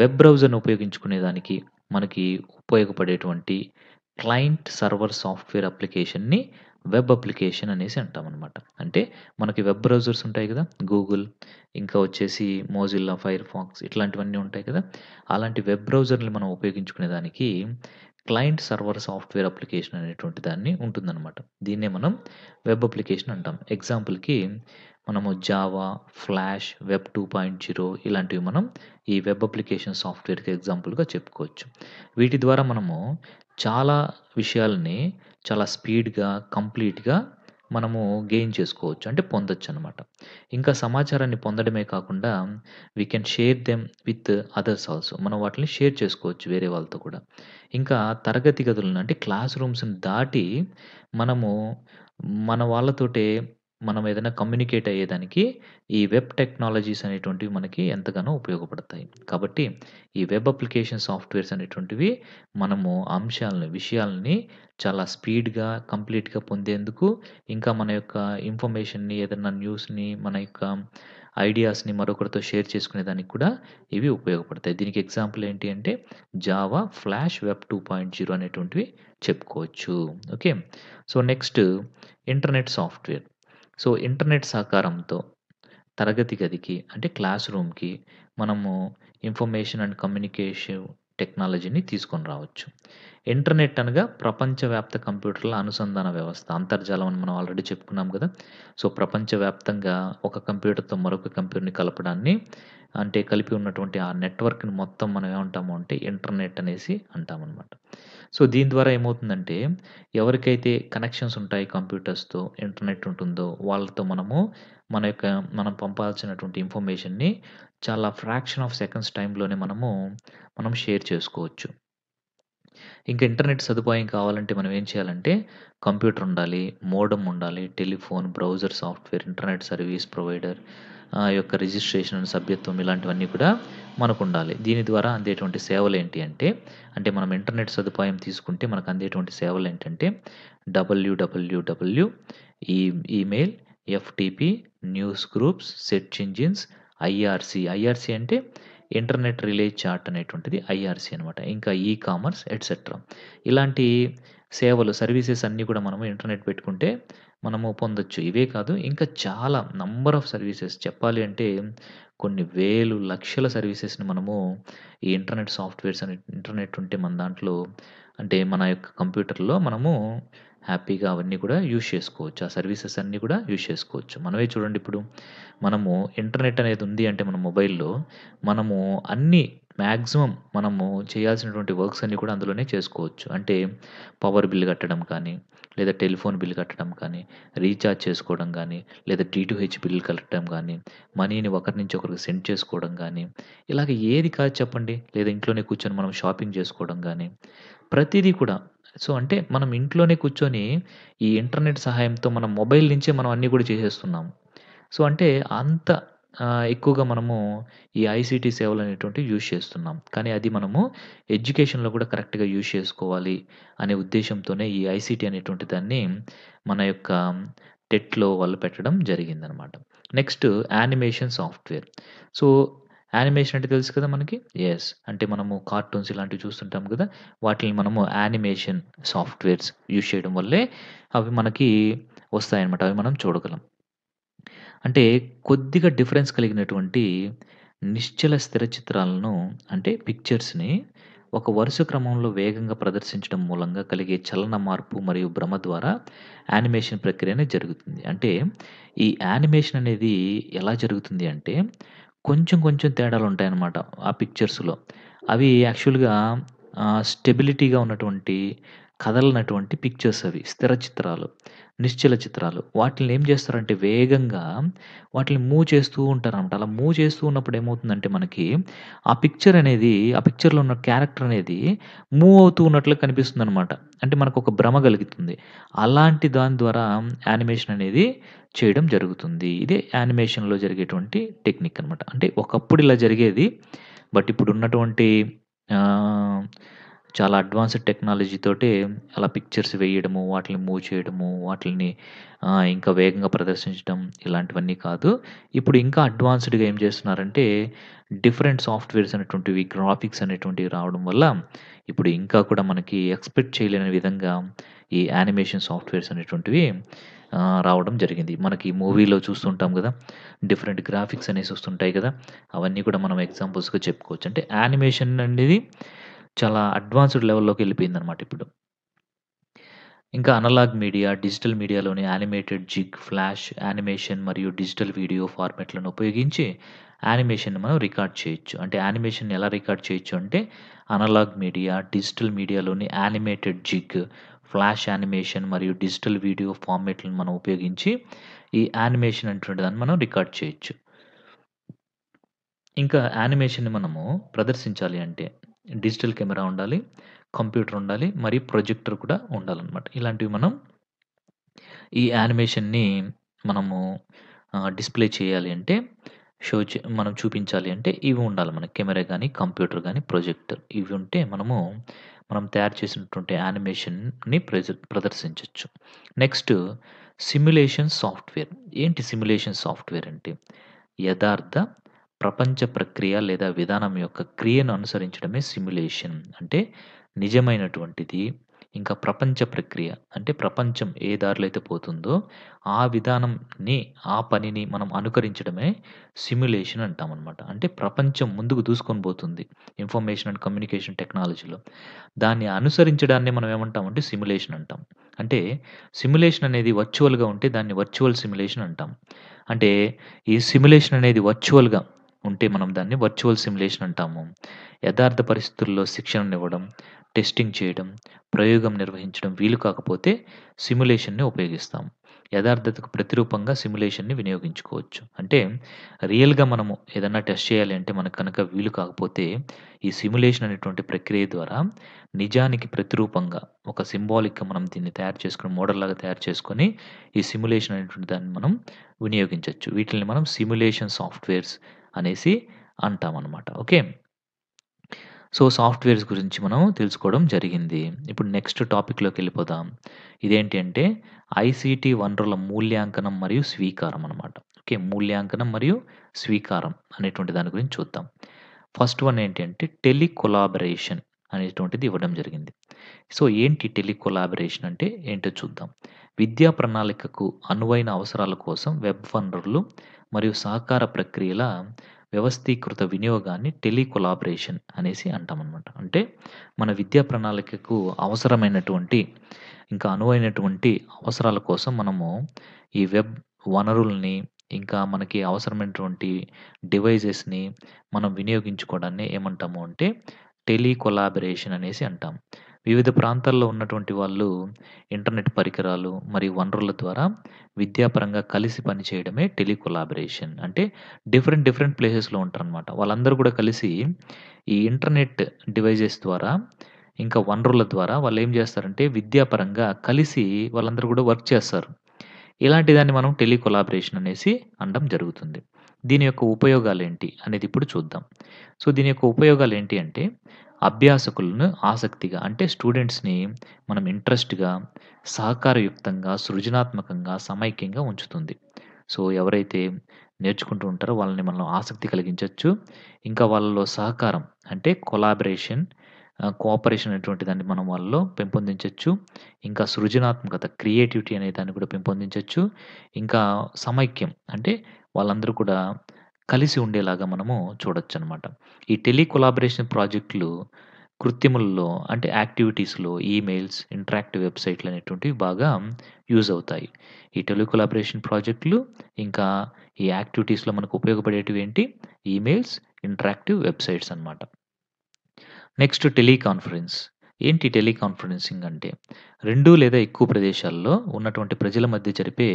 web బ్రౌజర్ను ఉపయోగించుకునే దానికి మనకి ఉపయోగపడేటువంటి క్లయింట్ సర్వర్ సాఫ్ట్‌వేర్ అప్లికేషన్‌ని వెబ్ అప్లికేషన్ అనేసి అంటామనమాట. అంటే మనకి వెబ్ బ్రౌజర్స్ ఉంటాయి కదా! గూగుల్, ఇంకా వచ్చేసి మోజిల్లా, ఫైర్ ఫాక్స్ ఇట్లాంటివన్నీ ఉంటాయి కదా! అలాంటి వెబ్ బ్రౌజర్‌ని మనం ఉపయోగించుకునే దానికి క్లయింట్ సర్వర్ సాఫ్ట్‌వేర్ అప్లికేషన్ అనేటువంటి దాన్ని ఉంటుందనమాట. దీన్నే మనం వెబ్ అప్లికేషన్ అంటాం. ఎగ్జాంపుల్‌కి మనము Java flash web two point zero ఇలాంటివి మనం ఈ వెబ్ అప్లికేషన్ సాఫ్ట్వేర్కి ఎగ్జాంపుల్గా చెప్పుకోవచ్చు వీటి ద్వారా మనము చాలా విషయాలని చాలా స్పీడ్గా కంప్లీట్గా మనము గెయిన్ చేసుకోవచ్చు అంటే పొందొచ్చు అనమాట ఇంకా సమాచారాన్ని పొందడమే కాకుండా we can share them with others also మనం వాటిని షేర్ చేసుకోవచ్చు వేరే వాళ్ళతో కూడా ఇంకా తరగతి గదులను అంటే క్లాస్ రూమ్స్ని దాటి మనము మన వాళ్ళతోటే మనం ఏదైనా కమ్యూనికేట్ అయ్యేదానికి ఈ వెబ్ టెక్నాలజీస్ అనేటువంటివి మనకి ఎంతగానో ఉపయోగపడతాయి కాబట్టి ఈ వెబ్ అప్లికేషన్ సాఫ్ట్వేర్స్ అనేటువంటివి మనము అంశాలని విషయాలని చాలా స్పీడ్గా కంప్లీట్గా పొందేందుకు ఇంకా మన యొక్క ఇన్ఫర్మేషన్ని ఏదైనా న్యూస్ని మన యొక్క ఐడియాస్ని మరొకరితో షేర్ చేసుకునే దానికి కూడా ఇవి ఉపయోగపడతాయి దీనికి ఎగ్జాంపుల్ ఏంటి అంటే Java flash web two point zero అనేటువంటివి చెప్పుకోవచ్చు okay so next internet software so internet సహకారంతో తరగతి గదికి అంటే క్లాస్ రూమ్కి మనము ఇన్ఫర్మేషన్ అండ్ కమ్యూనికేషన్ టెక్నాలజీని తీసుకొని రావచ్చు ఇంటర్నెట్ అనగా ప్రపంచవ్యాప్త కంప్యూటర్ల అనుసంధాన వ్యవస్థ అంతర్జాలం అని మనం ఆల్రెడీ చెప్పుకున్నాం కదా సో ప్రపంచవ్యాప్తంగా ఒక కంప్యూటర్తో మరొక కంప్యూటర్ని కలపడాన్ని అంటే కలిపి ఉన్నటువంటి ఆ నెట్వర్క్ని మొత్తం మనం ఏమంటాము అంటే ఇంటర్నెట్ అనేసి అంటామన్నమాట సో దీని ద్వారా ఏమవుతుందంటే ఎవరికైతే కనెక్షన్స్ ఉంటాయి కంప్యూటర్స్తో ఇంటర్నెట్ ఉంటుందో వాళ్ళతో మనము మన యొక్క మనం పంపాల్సినటువంటి ఇన్ఫర్మేషన్ని చాలా ఫ్రాక్షన్ ఆఫ్ సెకండ్స్ టైంలోనే మనము మనం షేర్ చేసుకోవచ్చు ఇంకా ఇంటర్నెట్ సదుపాయం కావాలంటే మనం ఏం చేయాలంటే కంప్యూటర్ ఉండాలి మోడమ్ ఉండాలి telephone browser software internet service provider యొక్క రిజిస్ట్రేషన్ సభ్యత్వం ఇలాంటివన్నీ కూడా మనకు ఉండాలి దీని ద్వారా అందేటువంటి సేవలు ఏంటి అంటే అంటే మనం ఇంటర్నెట్ సదుపాయం తీసుకుంటే మనకు అందేటువంటి సేవలు ఏంటంటే డబ్ల్యూడబ్ల్యూడబ్ల్యూ ఈ email FTP news groups search engines IRC IRC అంటే ఇంటర్నెట్ రిలే చార్ట్ అనేటువంటిది ఐఆర్సి అనమాట ఇంకా ఈ కామర్స్ ఎట్సెట్రా ఇలాంటి సేవలు సర్వీసెస్ అన్నీ కూడా మనము ఇంటర్నెట్ పెట్టుకుంటే మనము పొందొచ్చు ఇవే కాదు ఇంకా చాలా నంబర్ ఆఫ్ సర్వీసెస్ చెప్పాలి అంటే కొన్ని వేలు లక్షల సర్వీసెస్ని మనము ఈ ఇంటర్నెట్ సాఫ్ట్వేర్స్ అనే ఇంటర్నెట్ ఉంటే మన దాంట్లో అంటే మన యొక్క కంప్యూటర్లో మనము హ్యాపీగా అవన్నీ కూడా యూజ్ చేసుకోవచ్చు ఆ సర్వీసెస్ అన్నీ కూడా యూజ్ చేసుకోవచ్చు మనమే చూడండి ఇప్పుడు మనము ఇంటర్నెట్ అనేది ఉంది అంటే మన మొబైల్లో మనము అన్ని మ్యాక్సిమం మనము చేయాల్సినటువంటి వర్క్స్ అన్నీ కూడా అందులోనే చేసుకోవచ్చు అంటే పవర్ బిల్ కట్టడం కానీ లేదా టెలిఫోన్ బిల్ కట్టడం కానీ రీఛార్జ్ చేసుకోవడం కానీ లేదా డిటిహెచ్ బిల్ కట్టడం కానీ మనీని ఒకరి నుంచి ఒకరికి సెండ్ చేసుకోవడం కానీ ఇలాగ ఏది కాదు చెప్పండి లేదా ఇంట్లోనే కూర్చొని మనం షాపింగ్ చేసుకోవడం కానీ ప్రతిదీ కూడా సో, అంటే మనం ఇంట్లోనే కూర్చొని ఈ ఇంటర్నెట్ సహాయంతో మనం మొబైల్ నుంచే మనం అన్నీ కూడా చేసేస్తున్నాము. సో, అంటే అంత ఎక్కువగా మనము ఈ ఐసీటీ అనేటువంటివి యూజ్ చేస్తున్నాం. కానీ అది మనము ఎడ్యుకేషన్‌లో కూడా కరెక్ట్‌గా యూజ్ చేసుకోవాలి అనే ఉద్దేశంతోనే ఈ ఐసీటీ అనేటువంటి దాన్ని మన యొక్క టెట్‌లో వాళ్ళు పెట్టడం జరిగిందనమాట. Next animation software. So animation అంటే తెలుసు కదా మనకి ఎస్ అంటే మనము కార్టూన్స్ ఇలాంటివి చూస్తుంటాం కదా వాటిని మనము యానిమేషన్ సాఫ్ట్వేర్స్ యూజ్ చేయడం వల్లే అవి మనకి వస్తాయన్నమాట అవి మనం చూడగలం అంటే కొద్దిగా డిఫరెన్స్ కలిగినటువంటి నిశ్చల స్థిర చిత్రాలను అంటే పిక్చర్స్ని ఒక వరుస క్రమంలో వేగంగా ప్రదర్శించడం మూలంగా కలిగే చలన మార్పు మరియు భ్రమ ద్వారా యానిమేషన్ ప్రక్రియనే జరుగుతుంది అంటే ఈ యానిమేషన్ అనేది ఎలా జరుగుతుంది అంటే కొంచెం కొంచెం తేడాలు ఉంటాయన్నమాట ఆ పిక్చర్స్లో అవి యాక్చువల్గా స్టెబిలిటీగా ఉన్నటువంటి కదలనటువంటి పిక్చర్స్ అవి స్థిర చిత్రాలు నిశ్చల చిత్రాలు వాటిని ఏం చేస్తారంటే వేగంగా వాటిని మూవ్ చేస్తూ ఉంటారనమాట అలా మూవ్ చేస్తూ ఉన్నప్పుడు ఏమవుతుందంటే మనకి ఆ పిక్చర్ అనేది ఆ పిక్చర్లో ఉన్న క్యారెక్టర్ అనేది మూవ్ అవుతూ ఉన్నట్లు కనిపిస్తుంది అనమాట అంటే మనకు ఒక భ్రమ కలుగుతుంది అలాంటి దాని ద్వారా యానిమేషన్ అనేది చేయడం జరుగుతుంది ఇదే యానిమేషన్లో జరిగేటువంటి టెక్నిక్ అనమాట అంటే ఒకప్పుడు ఇలా జరిగేది బట్ ఇప్పుడు ఉన్నటువంటి చాలా అడ్వాన్స్డ్ టెక్నాలజీ తోటి అలా పిక్చర్స్ వేయడము వాటిని మూవ్ చేయడము వాటిని ఇంకా వేగంగా ప్రదర్శించడం ఇలాంటివన్నీ కాదు ఇప్పుడు ఇంకా అడ్వాన్స్డ్గా ఏం చేస్తున్నారంటే డిఫరెంట్ సాఫ్ట్వేర్స్ అనేటువంటివి గ్రాఫిక్స్ అనేటువంటివి రావడం వల్ల ఇప్పుడు ఇంకా కూడా మనకి ఎక్స్పెక్ట్ చేయలేని విధంగా ఈ యానిమేషన్ సాఫ్ట్వేర్స్ అనేటువంటివి రావడం జరిగింది మనకి మూవీలో చూస్తుంటాం కదా డిఫరెంట్ గ్రాఫిక్స్ అనేసి వస్తుంటాయి కదా అవన్నీ కూడా మనం ఎగ్జాంపుల్స్గా చెప్పుకోవచ్చు అంటే యానిమేషన్ అనేది చాలా అడ్వాన్స్‌డ్ లెవెల్‌లోకి వెళ్ళిపోయింది అనమాట ఇప్పుడు. ఇంకా అనలాగ్ మీడియా, డిజిటల్ మీడియాలోని యానిమేటెడ్ జిగ్, ఫ్లాష్, యానిమేషన్ మరియు డిజిటల్ వీడియో ఫార్మాట్‌లను ఉపయోగించి యానిమేషన్‌ని మనం రికార్డ్ చేయొచ్చు. అంటే యానిమేషన్ ఎలా రికార్డ్ చేయొచ్చు అంటే అనలాగ్ మీడియా, డిజిటల్ మీడియాలోని యానిమేటెడ్ జిగ్, ఫ్లాష్ యానిమేషన్ మరియు డిజిటల్ వీడియో ఫార్మాట్‌లను మనం ఉపయోగించి ఈ యానిమేషన్ అంటున్న దాన్ని మనం రికార్డ్ చేయొచ్చు. ఇంకా యానిమేషన్‌ని మనము ప్రదర్శించాలి అంటే డిజిటల్ కెమెరా ఉండాలి కంప్యూటర్ ఉండాలి మరియు ప్రొజెక్టర్ కూడా ఉండాలన్నమాట ఇలాంటివి మనం ఈ యానిమేషన్ని మనము డిస్ప్లే చేయాలి అంటే షో మనం చూపించాలి అంటే ఇవి ఉండాలి మన కెమెరా కానీ కంప్యూటర్ కానీ ప్రొజెక్టర్ ఇవి ఉంటే మనము మనం తయారు చేసినటువంటి యానిమేషన్ని ప్రదర్శించవచ్చు నెక్స్ట్ సిమ్యులేషన్ సాఫ్ట్వేర్ ఏంటి సిమ్యులేషన్ సాఫ్ట్వేర్ అంటే యథార్థ ప్రపంచ ప్రక్రియ లేదా విధానం యొక్క క్రియను అనుసరించడమే సిమ్యులేషన్ అంటే నిజమైనటువంటిది ఇంకా ప్రపంచ ప్రక్రియ అంటే ప్రపంచం ఏ దారిలో అయితే పోతుందో ఆ విధానంని ఆ పనిని మనం అనుకరించడమే సిమ్యులేషన్ అంటామన్నమాట అంటే ప్రపంచం ముందుకు దూసుకొని పోతుంది ఇన్ఫర్మేషన్ అండ్ కమ్యూనికేషన్ టెక్నాలజీలో దాన్ని అనుసరించడాన్ని మనం ఏమంటామంటే సిమ్యులేషన్ అంటాం అంటే సిమ్యులేషన్ అనేది వర్చువల్గా ఉంటే దాన్ని వర్చువల్ సిమ్యులేషన్ అంటాం అంటే ఈ సిమ్యులేషన్ అనేది వర్చువల్గా ఉంటే మనం దాన్ని వర్చువల్ సిమ్యులేషన్ అంటాము యథార్థ పరిస్థితుల్లో శిక్షణనివ్వడం టెస్టింగ్ చేయడం ప్రయోగం నిర్వహించడం వీలు కాకపోతే సిమ్యులేషన్ని ఉపయోగిస్తాం యథార్థతకు ప్రతిరూపంగా సిమ్యులేషన్ని వినియోగించుకోవచ్చు అంటే రియల్గా మనము ఏదన్నా టెస్ట్ చేయాలి అంటే మనకు కనుక వీలు కాకపోతే ఈ సిమ్యులేషన్ అనేటువంటి ప్రక్రియ ద్వారా నిజానికి ప్రతిరూపంగా ఒక సింబాలిక్గా మనం దీన్ని తయారు చేసుకుని మోడల్ లాగా తయారు చేసుకొని ఈ సిమ్యులేషన్ అనేటువంటి దాన్ని మనం వినియోగించవచ్చు వీటిని మనం సిమ్యులేషన్ సాఫ్ట్వేర్స్ అనేసి అనమాట ఓకే సో సాఫ్ట్వేర్స్ గురించి మనం తెలుసుకోవడం జరిగింది ఇప్పుడు నెక్స్ట్ టాపిక్లోకి వెళ్ళిపోదాం ఇదేంటి అంటే ఐసీటీ వనరుల మూల్యాంకనం మరియు స్వీకారం అనమాట ఓకే మూల్యాంకనం మరియు స్వీకారం అనేటువంటి దాని గురించి చూద్దాం ఫస్ట్ వన్ ఏంటంటే టెలికొలాబరేషన్ అనేటువంటిది ఇవ్వడం జరిగింది సో ఏంటి టెలికొలాబరేషన్ అంటే ఏంటో చూద్దాం విద్యా ప్రణాళికకు అనువైన అవసరాల కోసం వెబ్ వనరులు మరియు సహకార ప్రక్రియల వ్యవస్థీకృత వినియోగాన్ని టెలికొలాబరేషన్ అనేసి అనేసి అంటామన్నమాట అంటే మన విద్యా ప్రణాళికకు అవసరమైనటువంటి ఇంకా అనువైనటువంటి అవసరాల కోసం మనము ఈ వెబ్ వనరుల్ని ఇంకా మనకి అవసరమైనటువంటి డివైజెస్ని మనం వినియోగించుకోవడాన్ని ఏమంటాము అంటే టెలి కొలాబరేషన్ అనేసి అంటాం వివిధ ప్రాంతాల్లో ఉన్నటువంటి వాళ్ళు ఇంటర్నెట్ పరికరాలు మరియు వనరుల ద్వారా విద్యాపరంగా కలిసి పనిచేయడమే టెలికొలాబరేషన్ అంటే డిఫరెంట్ డిఫరెంట్ ప్లేసెస్లో ఉంటారనమాట వాళ్ళందరూ కూడా కలిసి ఈ ఇంటర్నెట్ డివైజెస్ ద్వారా ఇంకా వనరుల ద్వారా వాళ్ళు ఏం చేస్తారంటే విద్యాపరంగా కలిసి వాళ్ళందరూ కూడా వర్క్ చేస్తారు ఇలాంటి దాన్ని మనం టెలికొలాబరేషన్ అనేసి అనడం జరుగుతుంది దీని యొక్క ఉపయోగాలు ఏంటి అనేది ఇప్పుడు చూద్దాం సో దీని యొక్క ఉపయోగాలు ఏంటి అంటే అభ్యాసకులను ఆసక్తిగా అంటే స్టూడెంట్స్ని మనం ఇంట్రెస్ట్గా సహకారయుక్తంగా సృజనాత్మకంగా సమైక్యంగా ఉంచుతుంది సో ఎవరైతే నేర్చుకుంటూ ఉంటారో వాళ్ళని మనం ఆసక్తి కలిగించవచ్చు ఇంకా వాళ్ళలో సహకారం అంటే కొలాబరేషన్ కోఆపరేషన్ అనేటువంటి దాన్ని మనం వాళ్ళలో పెంపొందించవచ్చు ఇంకా సృజనాత్మకత క్రియేటివిటీ అనే దాన్ని కూడా పెంపొందించవచ్చు ఇంకా సమైక్యం అంటే వాళ్ళందరూ కూడా కలిసి ఉండేలాగా మనము చూడొచ్చు అనమాట ఈ టెలి కొలాబరేషన్ ప్రాజెక్టులు కృత్రిములలో అంటే యాక్టివిటీస్లో ఈమెయిల్స్ ఇంటరాక్టివ్ వెబ్సైట్లు అనేటువంటివి బాగా యూజ్ అవుతాయి ఈ టెలి కొలాబరేషన్ ప్రాజెక్టులు ఇంకా ఈ యాక్టివిటీస్లో మనకు ఉపయోగపడేటివి ఏంటి ఈమెయిల్స్ ఇంటరాక్టివ్ వెబ్సైట్స్ అనమాట నెక్స్ట్ టెలికాన్ఫరెన్స్ ఏంటి టెలికాన్ఫరెన్సింగ్ అంటే రెండు లేదా ఎక్కువ ప్రదేశాల్లో ఉన్నటువంటి ప్రజల మధ్య జరిపే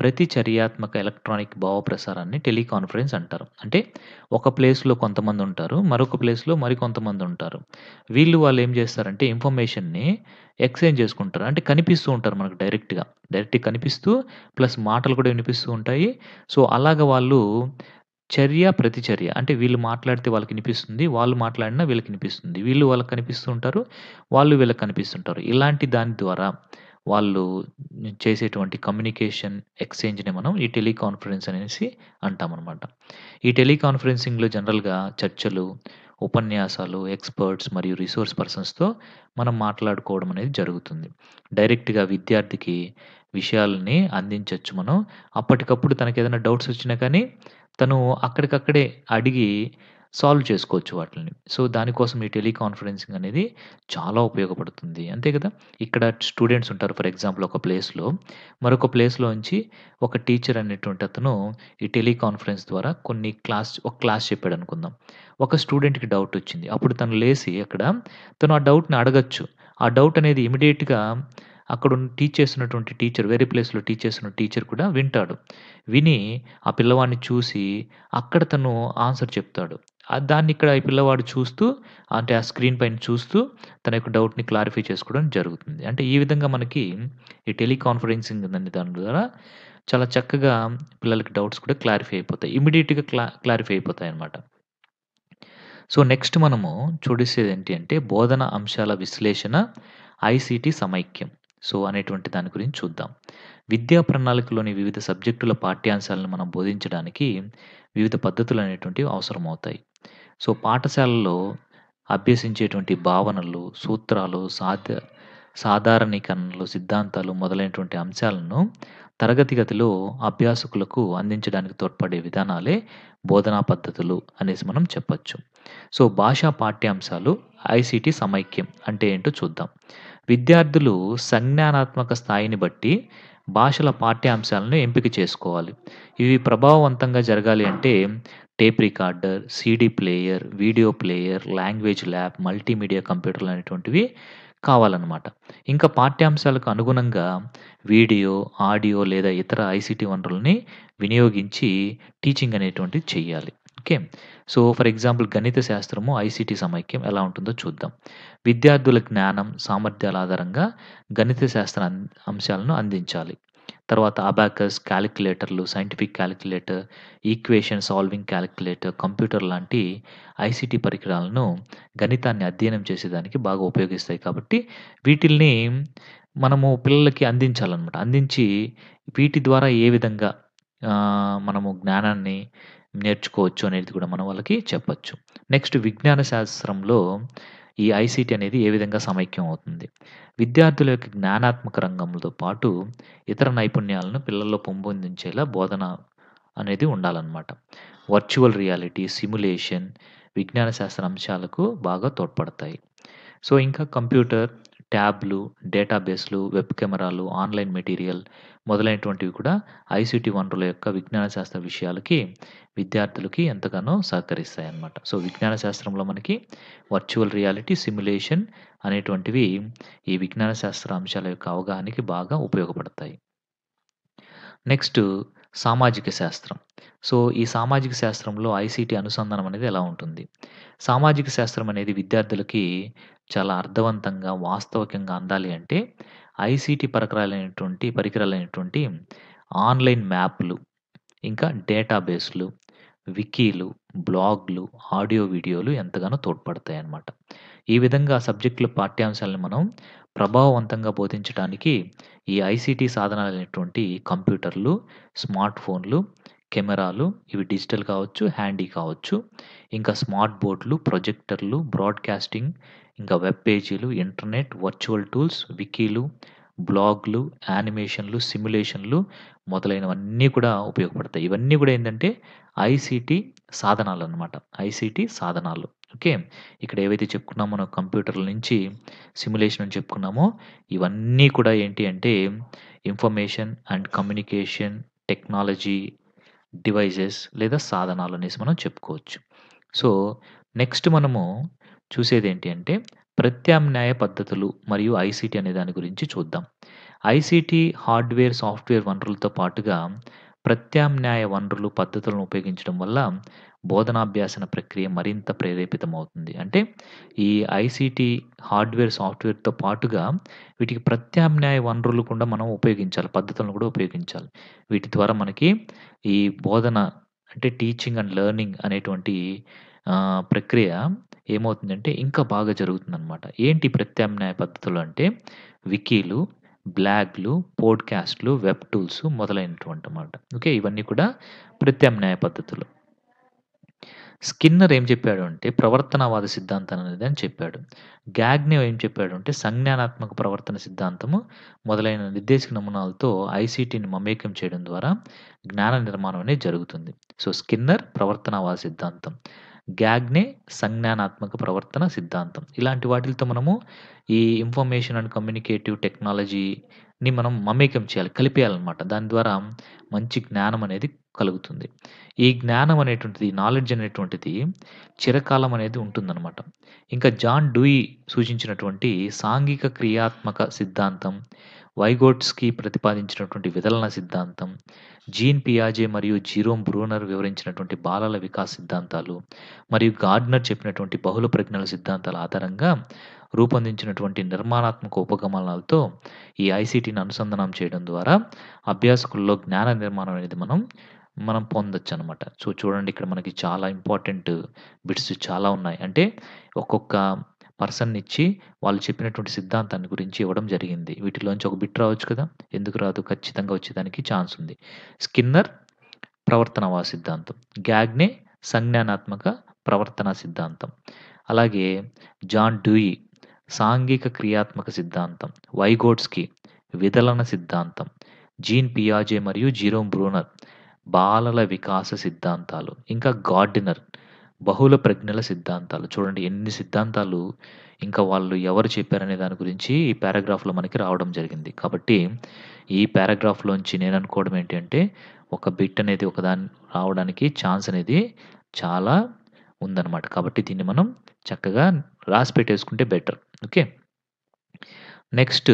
ప్రతి చర్యాత్మక ఎలక్ట్రానిక్ భావ ప్రసారాన్ని టెలికాన్ఫరెన్స్ అంటారు అంటే ఒక ప్లేస్లో కొంతమంది ఉంటారు మరొక ప్లేస్లో మరికొంతమంది ఉంటారు వీళ్ళు వాళ్ళు ఏం చేస్తారంటే ఇన్ఫర్మేషన్ని ఎక్స్చేంజ్ చేసుకుంటారు అంటే కనిపిస్తూ ఉంటారు మనకు డైరెక్ట్గా డైరెక్ట్గా కనిపిస్తూ ప్లస్ మాటలు కూడా వినిపిస్తూ ఉంటాయి సో అలాగ వాళ్ళు చర్య, ప్రతిచర్య. అంటే వీళ్ళు మాట్లాడితే వాళ్ళకి కనిపిస్తుంది వాళ్ళు మాట్లాడినా కనిపిస్తుంది వీళ్ళు వాళ్ళకి కనిపిస్తుంటారు వాళ్ళు వీళ్ళకి కనిపిస్తుంటారు. ఇలాంటి దాని ద్వారా వాళ్ళు చేసేటువంటి కమ్యూనికేషన్ ఎక్స్చేంజ్‌ని మనం ఈ టెలికాన్ఫరెన్స్ అనేసి అనమాట ఈ టెలికాన్ఫరెన్సింగ్‌లో జనరల్‌గా చర్చలు, ఉపన్యాసాలు, ఎక్స్‌పర్ట్స్ మరియు రిసోర్స్ పర్సన్స్‌తో మనం మాట్లాడుకోవడం అనేది జరుగుతుంది. డైరెక్ట్‌గా విద్యార్థికి విషయాలని అందించవచ్చు మనం. అప్పటికప్పుడు తనకేదైనా డౌట్స్ వచ్చినా కానీ తను అక్కడికక్కడే అడిగి సాల్వ్ చేసుకోవచ్చు వాటిని సో, దానికోసం ఈ టెలికాన్ఫరెన్సింగ్ అనేది చాలా ఉపయోగపడుతుంది. అంతే కదా! ఇక్కడ స్టూడెంట్స్ ఉంటారు ఫర్ ఎగ్జాంపుల్ ఒక ప్లేస్‌లో. మరొక ప్లేస్లో నుంచి ఒక టీచర్ అనేటువంటి అతను ఈ టెలికాన్ఫరెన్స్ ద్వారా కొన్ని క్లాస్ ఒక క్లాస్ చెప్పాడు అనుకుందాం ఒక స్టూడెంట్‌కి డౌట్ వచ్చింది. అప్పుడు తను లేచి అక్కడ తను ఆ డౌట్‌ని అడగొచ్చు. ఆ డౌట్ అనేది ఇమీడియట్గా అక్కడ ఉన్న టీచ్ చేస్తున్నటువంటి టీచర్ వేరే ప్లేస్లో టీచ్ చేస్తున్న టీచర్ కూడా వింటాడు విని ఆ పిల్లవాడిని చూసి అక్కడ తను ఆన్సర్ చెప్తాడు దాన్ని ఇక్కడ ఈ పిల్లవాడు చూస్తూ అంటే ఆ స్క్రీన్ పైన చూస్తూ తన యొక్క డౌట్ని క్లారిఫై చేసుకోవడం జరుగుతుంది అంటే ఈ విధంగా మనకి ఈ టెలికాన్ఫరెన్సింగ్ అనే దాని ద్వారా చాలా చక్కగా పిల్లలకి డౌట్స్ కూడా క్లారిఫై అయిపోతాయి ఇమీడియట్గా క్లా క్లారిఫై అయిపోతాయి అనమాట సో నెక్స్ట్ మనము చూడేసేది ఏంటి అంటే బోధన అంశాల విశ్లేషణ ఐసిటి సమైక్యం సో అనేటువంటి దాని గురించి చూద్దాం విద్యా ప్రణాళికలోని వివిధ సబ్జెక్టుల పాఠ్యాంశాలను మనం బోధించడానికి వివిధ పద్ధతులు అనేటువంటివి అవసరమవుతాయి సో పాఠశాలలో అభ్యసించేటువంటి భావనలు సూత్రాలు సాధ సాధారణీకరణలు సిద్ధాంతాలు మొదలైనటువంటి అంశాలను తరగతి గదిలో అభ్యాసకులకు అందించడానికి తోడ్పడే విధానాలే బోధనా పద్ధతులు అనేసి మనం చెప్పచ్చు సో భాషా పాఠ్యాంశాలు ఐసిటి సమైక్యం అంటే ఏంటో చూద్దాం విద్యార్థులు సంజ్ఞానాత్మక స్థాయిని బట్టి భాషల పాఠ్యాంశాలను ఎంపిక చేసుకోవాలి ఇవి ప్రభావవంతంగా జరగాలి అంటే tape recorder CD player video player language lab multimedia కంప్యూటర్లు అనేటువంటివి కావాలన్నమాట ఇంకా పాఠ్యాంశాలకు అనుగుణంగా వీడియో ఆడియో లేదా ఇతర ఐసిటి వనరుల్ని వినియోగించి టీచింగ్ అనేటువంటిది చేయాలి ఓకే సో ఫర్ ఎగ్జాంపుల్ గణిత శాస్త్రము ఐసిటి సమైక్యం ఎలా ఉంటుందో చూద్దాం విద్యార్థుల జ్ఞానం సామర్థ్యాల ఆధారంగా గణిత శాస్త్ర అంశాలను అందించాలి తర్వాత అబాకస్ క్యాలిక్యులేటర్లు scientific calculator equation solving calculator computer లాంటి ఐసిటి పరికరాలను గణితాన్ని అధ్యయనం చేసేదానికి బాగా ఉపయోగిస్తాయి కాబట్టి వీటిల్ని మనము పిల్లలకి అందించాలన్నమాట అందించి వీటి ద్వారా ఏ విధంగా మనము జ్ఞానాన్ని నేర్చుకోవచ్చు అనేది కూడా మనం వాళ్ళకి చెప్పచ్చు నెక్స్ట్ విజ్ఞాన శాస్త్రంలో ఈ ఐసీటీ అనేది ఏ విధంగా సమైక్యం అవుతుంది విద్యార్థుల యొక్క జ్ఞానాత్మక రంగంతో పాటు ఇతర నైపుణ్యాలను పిల్లల్లో పొంపొందించేలా బోధన అనేది ఉండాలన్నమాట వర్చువల్ రియాలిటీ సిమ్యులేషన్ విజ్ఞాన శాస్త్ర అంశాలకు బాగా తోడ్పడతాయి సో ఇంకా కంప్యూటర్ ట్యాబ్లు డేటాబేస్లు వెబ్ కెమెరాలు ఆన్లైన్ మెటీరియల్ మొదలైనటువంటివి కూడా ఐసిటి వనరుల యొక్క విజ్ఞాన శాస్త్ర విషయాలకి విద్యార్థులకి ఎంతగానో సహకరిస్తాయి అన్నమాట సో విజ్ఞాన శాస్త్రంలో మనకి వర్చువల్ రియాలిటీ సిమ్యులేషన్ అనేటువంటివి ఈ విజ్ఞాన శాస్త్ర అంశాల యొక్క అవగాహనకి బాగా ఉపయోగపడతాయి నెక్స్ట్ సామాజిక శాస్త్రం సో ఈ సామాజిక శాస్త్రంలో ఐసీటీ అనుసంధానం అనేది ఎలా ఉంటుంది సామాజిక శాస్త్రం అనేది విద్యార్థులకి చాలా అర్థవంతంగా వాస్తవికంగా అందాలి అంటే ఐసీటీ పరికరాలైనటువంటి పరికరాలైనటువంటి ఆన్లైన్ మ్యాప్లు ఇంకా డేటాబేస్లు వికీలు బ్లాగ్లు ఆడియో వీడియోలు ఎంతగానో తోడ్పడతాయి అన్నమాట ఈ విధంగా సబ్జెక్టుల పాఠ్యాంశాలను మనం ప్రభావవంతంగా బోధించడానికి ఈ ఐసీటీ సాధనాలైనటువంటి కంప్యూటర్లు స్మార్ట్ ఫోన్లు కెమెరాలు ఇవి డిజిటల్ కావచ్చు హ్యాండీ కావచ్చు ఇంకా స్మార్ట్ బోర్డులు ప్రొజెక్టర్లు బ్రాడ్కాస్టింగ్ ఇంకా వెబ్ పేజీలు ఇంటర్నెట్ వర్చువల్ టూల్స్ వికీలు బ్లాగ్లు యానిమేషన్లు సిమ్యులేషన్లు మొదలైనవన్నీ కూడా ఉపయోగపడతాయి ఇవన్నీ కూడా ఏంటంటే ఐసీటీ సాధనాలు అనమాట ఐసీటీ సాధనాలు ఓకే ఇక్కడ ఏవైతే చెప్పుకున్నామో మనం కంప్యూటర్ల నుంచి సిమ్యులేషన్ అని చెప్పుకున్నామో ఇవన్నీ కూడా ఏంటి అంటే information and communication technology devices లేదా సాధనాలు అనేసి మనం చెప్పుకోవచ్చు సో నెక్స్ట్ మనము చూసేది ఏంటి అంటే ప్రత్యామ్నాయ పద్ధతులు మరియు ఐసీటీ అనే దాని గురించి చూద్దాం ఐసీటీ హార్డ్వేర్ సాఫ్ట్వేర్ వనరులతో పాటుగా ప్రత్యామ్నాయ వనరులు పద్ధతులను ఉపయోగించడం వల్ల బోధనాభ్యాసన ప్రక్రియ మరింత ప్రేరేపితమవుతుంది అంటే ఈ ఐసీటీ హార్డ్వేర్ సాఫ్ట్వేర్తో పాటుగా వీటికి ప్రత్యామ్నాయ వనరులు కూడా మనం ఉపయోగించాలి పద్ధతులను కూడా ఉపయోగించాలి వీటి ద్వారా మనకి ఈ బోధన అంటే టీచింగ్ అండ్ లెర్నింగ్ అనేటువంటి ప్రక్రియ ఏమవుతుందంటే ఇంకా బాగా అనమాట ఏంటి ప్రత్యామ్నాయ పద్ధతులు అంటే వికీలు బ్లాగ్లు పోడ్కాస్ట్లు వెబ్ టూల్స్ మొదలైనటువంటి అనమాట ఓకే ఇవన్నీ కూడా ప్రత్యామ్నాయ పద్ధతులు స్కిన్నర్ ఏం చెప్పాడు అంటే ప్రవర్తనవాద సిద్ధాంతం అనేది అని చెప్పాడు గ్యాగ్నే ఏం చెప్పాడు అంటే సంజ్ఞానాత్మక ప్రవర్తన సిద్ధాంతము మొదలైన నిర్దేశక నమూనాలతో ఐసీటీని మమేకం చేయడం ద్వారా జ్ఞాన నిర్మాణం అనేది జరుగుతుంది సో స్కిన్నర్ ప్రవర్తనవాద సిద్ధాంతం గ్యాగ్నే సంజ్ఞానాత్మక ప్రవర్తన సిద్ధాంతం ఇలాంటి వాటితో మనము ఈ ఇన్ఫర్మేషన్ అండ్ కమ్యూనికేటివ్ టెక్నాలజీ ని మనం మమేకం చేయాలి కలిపేయాలన్నమాట దాని ద్వారా మంచి జ్ఞానం అనేది కలుగుతుంది ఈ జ్ఞానం అనేటువంటిది నాలెడ్జ్ అనేటువంటిది చిరకాలం అనేది ఉంటుందన్నమాట ఇంకా జాన్ డూయి సూచించినటువంటి సాంఘిక క్రియాత్మక సిద్ధాంతం వైగోట్స్కి ప్రతిపాదించినటువంటి విదలన సిద్ధాంతం జీన్ పియాజే మరియు జీరోమ్ బ్రూనర్ వివరించినటువంటి బాలల వికాస్ సిద్ధాంతాలు మరియు గార్డ్నర్ చెప్పినటువంటి బహుళ ప్రజ్ఞల సిద్ధాంతాల ఆధారంగా రూపొందించినటువంటి నిర్మాణాత్మక ఉపగమనాలతో ఈ ఐసీటీని అనుసంధానం చేయడం ద్వారా అభ్యాసకుల్లో జ్ఞాన నిర్మాణం అనేది మనం మనం పొందొచ్చు అనమాట సో చూడండి ఇక్కడ మనకి చాలా ఇంపార్టెంట్ బిట్స్ చాలా ఉన్నాయి అంటే ఒక్కొక్క పర్సన్ ఇచ్చి వాళ్ళు చెప్పినటువంటి సిద్ధాంతాన్ని గురించి ఇవ్వడం జరిగింది వీటిలోంచి ఒక బిట్ రావచ్చు కదా ఎందుకు రాదు ఖచ్చితంగా వచ్చేదానికి ఛాన్స్ ఉంది స్కిన్నర్ ప్రవర్తనవా సిద్ధాంతం గ్యాగ్నే సంజ్ఞానాత్మక ప్రవర్తన సిద్ధాంతం అలాగే జాన్ డూయి సాంఘిక క్రియాత్మక సిద్ధాంతం వైగోట్స్కి విదలన సిద్ధాంతం జీన్ పియాజే మరియు జీరోమ్ బ్రూనర్ బాలల వికాస సిద్ధాంతాలు ఇంకా గార్డినర్ బహుళ ప్రజ్ఞల సిద్ధాంతాలు చూడండి ఎన్ని సిద్ధాంతాలు ఇంకా వాళ్ళు ఎవరు చెప్పారనే దాని గురించి ఈ పారాగ్రాఫ్లో మనకి రావడం జరిగింది కాబట్టి ఈ పారాగ్రాఫ్లోంచి నేను అనుకోవడం ఏంటంటే ఒక బిట్ అనేది ఒకదాని రావడానికి ఛాన్స్ అనేది చాలా ఉందన్నమాట కాబట్టి దీన్ని మనం చక్కగా రాసి పెట్టేసుకుంటే బెటర్ ఓకే నెక్స్ట్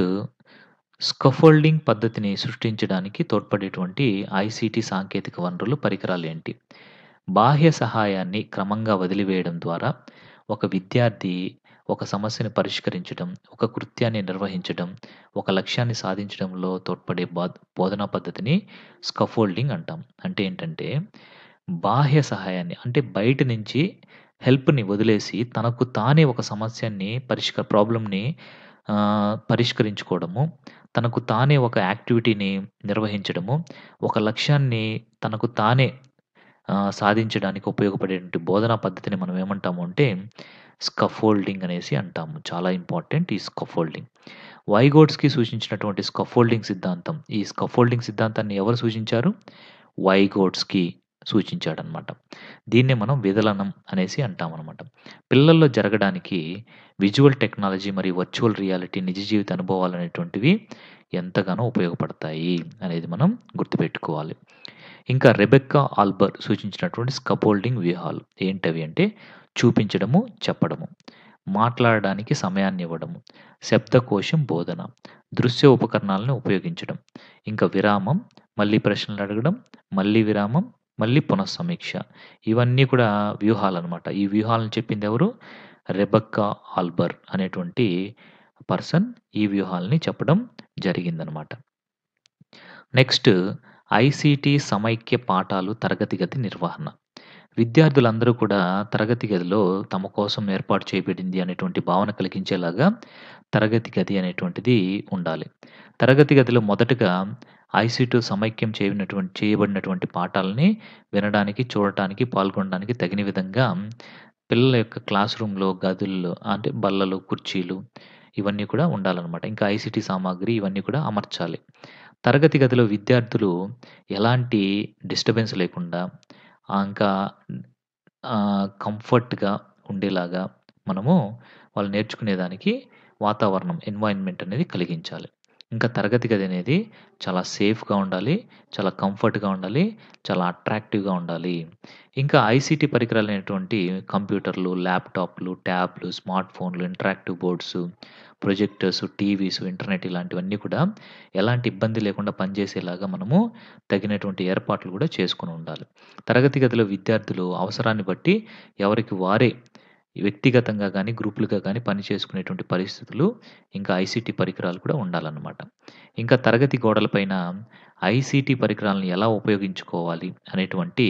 స్కఫోల్డింగ్ పద్ధతిని సృష్టించడానికి తోడ్పడేటువంటి ఐసీటీ సాంకేతిక వనరులు పరికరాలు ఏంటి బాహ్య సహాయాన్ని క్రమంగా వదిలివేయడం ద్వారా ఒక విద్యార్థి ఒక సమస్యను పరిష్కరించడం ఒక కృత్యాన్ని నిర్వహించడం ఒక లక్ష్యాన్ని సాధించడంలో తోడ్పడే బోధనా పద్ధతిని స్కఫోల్డింగ్ అంటాం అంటే ఏంటంటే బాహ్య సహాయాన్ని అంటే బయట నుంచి హెల్ప్ని వదిలేసి తనకు తానే ఒక సమస్యని పరిష్క ప్రాబ్లమ్ని పరిష్కరించుకోవడము తనకు తానే ఒక యాక్టివిటీని నిర్వహించడము ఒక లక్ష్యాన్ని తనకు తానే సాధించడానికి ఉపయోగపడేటువంటి బోధనా పద్ధతిని మనం ఏమంటాము అంటే స్కఫోల్డింగ్ అనేసి అంటాము చాలా ఇంపార్టెంట్ ఈ స్కఫోల్డింగ్ వైగోడ్స్కి సూచించినటువంటి స్కఫోల్డింగ్ సిద్ధాంతం ఈ స్కఫోల్డింగ్ సిద్ధాంతాన్ని ఎవరు సూచించారు వైగోడ్స్కి సూచించాడనమాట దీన్నే మనం విదలనం అనేసి అంటామన్నమాట పిల్లల్లో జరగడానికి విజువల్ టెక్నాలజీ మరియు వర్చువల్ రియాలిటీ నిజ జీవిత అనుభవాలు అనేటువంటివి ఎంతగానో ఉపయోగపడతాయి అనేది మనం గుర్తుపెట్టుకోవాలి ఇంకా రెబెక్కా ఆల్బర్ సూచించినటువంటి స్కపోల్డింగ్ వ్యూహాలు ఏంటవి అంటే చూపించడము చెప్పడము మాట్లాడడానికి సమయాన్ని ఇవ్వడము శబ్దకోశం బోధన దృశ్య ఉపకరణాలను ఉపయోగించడం ఇంకా విరామం మళ్ళీ ప్రశ్నలు అడగడం మళ్ళీ విరామం మళ్ళీ పునఃసమీక్ష ఇవన్నీ కూడా వ్యూహాలు అనమాట ఈ వ్యూహాలను చెప్పింది ఎవరు రెబక్కా ఆల్బర్ అనేటువంటి పర్సన్ ఈ వ్యూహాలని చెప్పడం జరిగిందనమాట నెక్స్ట్ ఐసీటీ సమైక్య పాఠాలు తరగతి గది నిర్వహణ విద్యార్థులందరూ కూడా తరగతి గదిలో తమ కోసం ఏర్పాటు చేయబడింది అనేటువంటి భావన కలిగించేలాగా తరగతి గది అనేటువంటిది ఉండాలి తరగతి గదిలో మొదటగా ఐసీటీ సమైక్యం చేయనటువంటి చేయబడినటువంటి పాఠాలని వినడానికి చూడటానికి పాల్గొనడానికి తగిన విధంగా పిల్లల యొక్క క్లాస్ రూమ్లో గదుల్లో అంటే బల్లలు కుర్చీలు ఇవన్నీ కూడా ఉండాలన్నమాట ఇంకా ఐసీటీ సామాగ్రి ఇవన్నీ కూడా అమర్చాలి తరగతి గదిలో విద్యార్థులు ఎలాంటి డిస్టర్బెన్స్ లేకుండా ఇంకా కంఫర్ట్గా ఉండేలాగా మనము వాళ్ళు నేర్చుకునేదానికి వాతావరణం ఎన్వైరన్మెంట్ అనేది కలిగించాలి ఇంకా తరగతి గది అనేది చాలా సేఫ్గా ఉండాలి చాలా కంఫర్ట్గా ఉండాలి చాలా అట్రాక్టివ్గా ఉండాలి ఇంకా ఐసీటీ పరికరాలు అనేటువంటి కంప్యూటర్లు ల్యాప్టాప్లు ట్యాబ్లు స్మార్ట్ ఫోన్లు interactive boards projectors TVs internet ఇలాంటివన్నీ కూడా ఎలాంటి ఇబ్బంది లేకుండా పనిచేసేలాగా మనము తగినటువంటి ఏర్పాట్లు కూడా చేసుకుని ఉండాలి తరగతి గదిలో విద్యార్థులు అవసరాన్ని బట్టి ఎవరికి వారే వ్యక్తిగతంగా కానీ గ్రూపులుగా కానీ పని చేసుకునేటువంటి పరిస్థితులు ఇంకా ఐసీటీ పరికరాలు కూడా ఉండాలన్నమాట ఇంకా తరగతి గోడలపైన ఐసీటీ పరికరాలను ఎలా ఉపయోగించుకోవాలి అనేటువంటి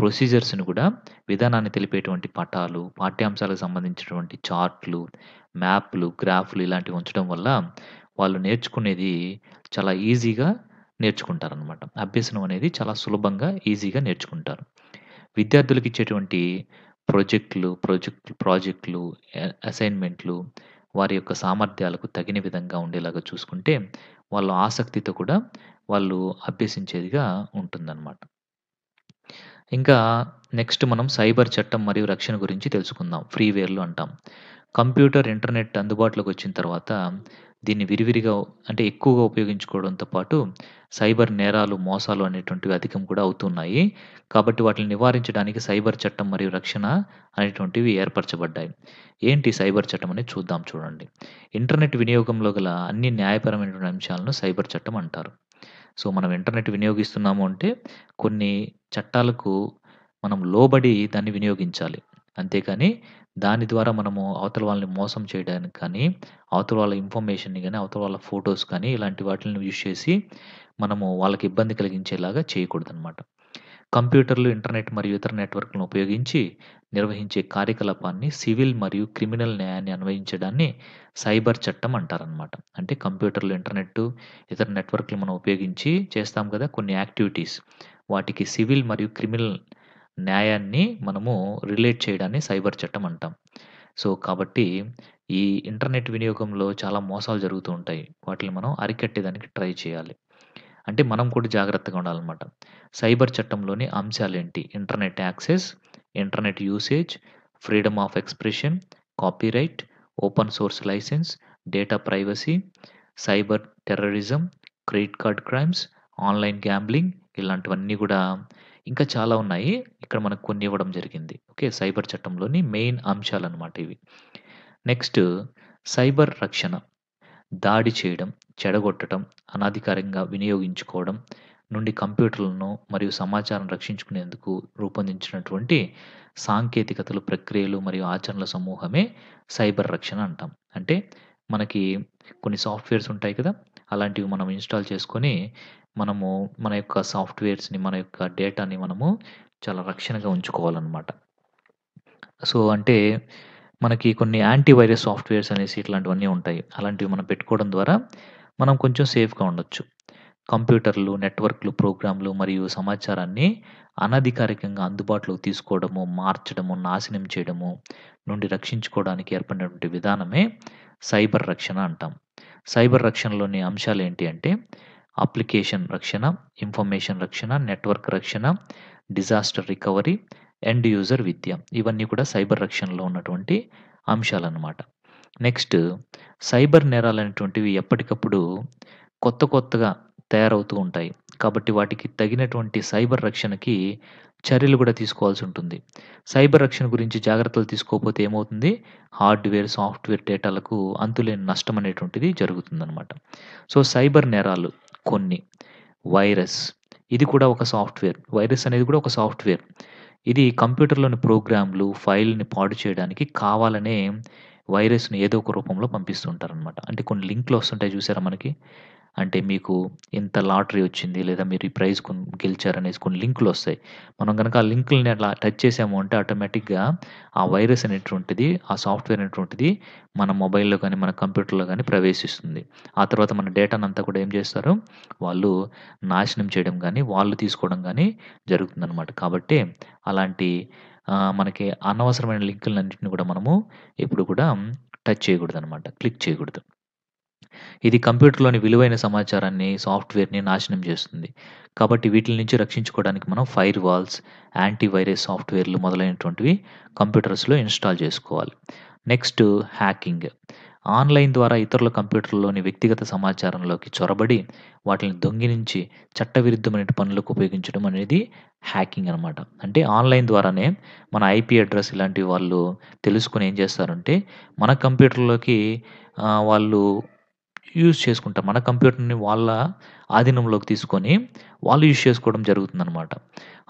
ప్రొసీజర్స్ను కూడా విధానాన్ని తెలిపేటువంటి పటాలు పాఠ్యాంశాలకు సంబంధించినటువంటి చార్ట్లు మ్యాప్లు గ్రాఫ్లు ఇలాంటివి ఉంచడం వల్ల వాళ్ళు నేర్చుకునేది చాలా ఈజీగా నేర్చుకుంటారనమాట అభ్యసనం అనేది చాలా సులభంగా ఈజీగా నేర్చుకుంటారు విద్యార్థులకు ఇచ్చేటువంటి ప్రొజెక్టులు ప్రొజెక్ట్ ప్రాజెక్టులు అసైన్మెంట్లు వారి యొక్క సామర్థ్యాలకు తగిన విధంగా ఉండేలాగా చూసుకుంటే వాళ్ళ ఆసక్తితో కూడా వాళ్ళు అభ్యసించేదిగా ఉంటుందన్నమాట ఇంకా నెక్స్ట్ మనం సైబర్ చట్టం మరియు రక్షణ గురించి తెలుసుకుందాం ఫ్రీవేర్లు అంటాం కంప్యూటర్ ఇంటర్నెట్ అందుబాటులోకి వచ్చిన తర్వాత దీన్ని విరివిరిగా అంటే ఎక్కువగా ఉపయోగించుకోవడంతో పాటు సైబర్ నేరాలు మోసాలు అనేటువంటివి అధికం కూడా అవుతున్నాయి కాబట్టి వాటిని నివారించడానికి సైబర్ చట్టం మరియు రక్షణ అనేటువంటివి ఏర్పరచబడ్డాయి ఏంటి సైబర్ చట్టం అనేది చూద్దాం చూడండి ఇంటర్నెట్ వినియోగంలో గల అన్ని న్యాయపరమైనటువంటి అంశాలను సైబర్ చట్టం అంటారు సో మనం ఇంటర్నెట్ వినియోగిస్తున్నాము అంటే కొన్ని చట్టాలకు మనం లోబడి దాన్ని వినియోగించాలి అంతేకాని దాని ద్వారా మనము అవతల వాళ్ళని మోసం చేయడానికి కానీ అవతల వాళ్ళ ఇన్ఫర్మేషన్ని కానీ అవతల వాళ్ళ ఫొటోస్ కానీ ఇలాంటి వాటిని యూజ్ చేసి మనము వాళ్ళకి ఇబ్బంది కలిగించేలాగా చేయకూడదనమాట కంప్యూటర్లు ఇంటర్నెట్ మరియు ఇతర నెట్వర్క్లను ఉపయోగించి నిర్వహించే కార్యకలాపాన్ని సివిల్ మరియు క్రిమినల్ న్యాయాన్ని అన్వయించడాన్ని సైబర్ చట్టం అంటారనమాట అంటే కంప్యూటర్లు ఇంటర్నెట్ ఇతర నెట్వర్క్లు మనం ఉపయోగించి చేస్తాం కదా కొన్ని యాక్టివిటీస్ వాటికి సివిల్ మరియు క్రిమినల్ న్యాయాన్ని మనము రిలేట్ చేయడాన్ని సైబర్ చట్టం అంటాం సో కాబట్టి ఈ ఇంటర్నెట్ వినియోగంలో చాలా మోసాలు జరుగుతూ ఉంటాయి వాటిని మనం అరికట్టేదానికి ట్రై చేయాలి అంటే మనం కూడా జాగ్రత్తగా ఉండాలన్నమాట సైబర్ చట్టంలోని అంశాలు ఏంటి internet access internet usage freedom of expression copyright open source license data privacy cyber terrorism credit card crimes online gambling ఇలాంటివన్నీ కూడా ఇంకా చాలా ఉన్నాయి ఇక్కడ మనకు కొన్ని ఇవ్వడం జరిగింది ఓకే సైబర్ చట్టంలోని మెయిన్ అంశాలు అనమాట ఇవి నెక్స్ట్ సైబర్ రక్షణ దాడి చేయడం చెడగొట్టడం అనాధికారికంగా వినియోగించుకోవడం నుండి కంప్యూటర్లను మరియు సమాచారం రక్షించుకునేందుకు రూపొందించినటువంటి సాంకేతికతలు ప్రక్రియలు మరియు ఆచరణల సమూహమే సైబర్ రక్షణ అంటాం అంటే మనకి కొన్ని సాఫ్ట్వేర్స్ ఉంటాయి కదా అలాంటివి మనం ఇన్స్టాల్ చేసుకొని మనము మన యొక్క సాఫ్ట్వేర్స్ని మన యొక్క డేటాని మనము చాలా రక్షణగా ఉంచుకోవాలన్నమాట సో అంటే మనకి కొన్ని యాంటీవైరస్ సాఫ్ట్వేర్స్ అనేసి ఇట్లాంటివన్నీ ఉంటాయి అలాంటివి మనం పెట్టుకోవడం ద్వారా మనం కొంచెం సేఫ్గా ఉండొచ్చు కంప్యూటర్లు నెట్వర్క్లు ప్రోగ్రాంలు మరియు సమాచారాన్ని అనధికారికంగా అందుబాటులోకి తీసుకోవడము మార్చడము నాశనం చేయడము నుండి రక్షించుకోవడానికి ఏర్పడినటువంటి విధానమే సైబర్ రక్షణ అంటాం సైబర్ రక్షణలోని అంశాలు ఏంటి అంటే అప్లికేషన్ రక్షణ ఇన్ఫర్మేషన్ రక్షణ నెట్వర్క్ రక్షణ డిజాస్టర్ రికవరీ ఎండ్ యూజర్ విద్య ఇవన్నీ కూడా సైబర్ రక్షణలో ఉన్నటువంటి అంశాలన్నమాట నెక్స్ట్ సైబర్ నేరాలు అనేటువంటివి ఎప్పటికప్పుడు కొత్త కొత్తగా తయారవుతూ ఉంటాయి కాబట్టి వాటికి తగినటువంటి సైబర్ రక్షణకి చర్యలు కూడా తీసుకోవాల్సి ఉంటుంది సైబర్ రక్షణ గురించి జాగ్రత్తలు తీసుకోకపోతే ఏమవుతుంది హార్డ్వేర్ సాఫ్ట్వేర్ డేటాలకు అంతులేని నష్టం అనేటువంటిది జరుగుతుందన్నమాట సో సైబర్ నేరాలు కొన్ని వైరస్ ఇది కూడా ఒక సాఫ్ట్వేర్ వైరస్ అనేది కూడా ఒక సాఫ్ట్వేర్ ఇది కంప్యూటర్లోని ప్రోగ్రాంలు ఫైల్ని పాడు చేయడానికి కావాలనే వైరస్ని ఏదో ఒక రూపంలో పంపిస్తుంటారనమాట అంటే కొన్ని లింక్లు వస్తుంటాయి చూసారా మనకి అంటే మీకు ఇంత లాటరీ వచ్చింది లేదా మీరు ఈ ప్రైజ్ గెలిచారనేసి కొన్ని లింకులు వస్తాయి మనం కనుక ఆ లింకులని అట్లా టచ్ చేసాము అంటే ఆటోమేటిక్గా ఆ వైరస్ అనేటువంటిది ఆ సాఫ్ట్వేర్ అనేటువంటిది మన మొబైల్లో కానీ మన కంప్యూటర్లో కానీ ప్రవేశిస్తుంది ఆ తర్వాత మన డేటాను అంతా కూడా ఏం చేస్తారు వాళ్ళు నాశనం చేయడం కానీ వాళ్ళు తీసుకోవడం కానీ జరుగుతుందన్నమాట కాబట్టి అలాంటి మనకి అనవసరమైన లింకులన్నింటిని కూడా మనము ఎప్పుడు కూడా టచ్ చేయకూడదు అనమాట క్లిక్ చేయకూడదు ఇది కంప్యూటర్లోని విలువైన సమాచారాన్ని సాఫ్ట్వేర్ని నాశనం చేస్తుంది కాబట్టి వీటి నుంచి రక్షించుకోవడానికి మనం ఫైర్ వాల్స్ యాంటీవైరస్ సాఫ్ట్వేర్లు మొదలైనటువంటివి కంప్యూటర్స్లో ఇన్స్టాల్ చేసుకోవాలి నెక్స్ట్ హ్యాకింగ్ ఆన్లైన్ ద్వారా ఇతరుల కంప్యూటర్లోని వ్యక్తిగత సమాచారంలోకి చొరబడి వాటిని దొంగిలించి చట్టవిరుద్ధమైన పనులకు ఉపయోగించడం అనేది హ్యాకింగ్ అనమాట అంటే ఆన్లైన్ ద్వారానే మన ఐపీ అడ్రస్ ఇలాంటి వాళ్ళు తెలుసుకుని ఏం చేస్తారంటే మన కంప్యూటర్లోకి వాళ్ళు యూజ్ చేసుకుంటాం మన కంప్యూటర్ని వాళ్ళ ఆధీనంలోకి తీసుకొని వాళ్ళు యూజ్ చేసుకోవడం జరుగుతుందన్నమాట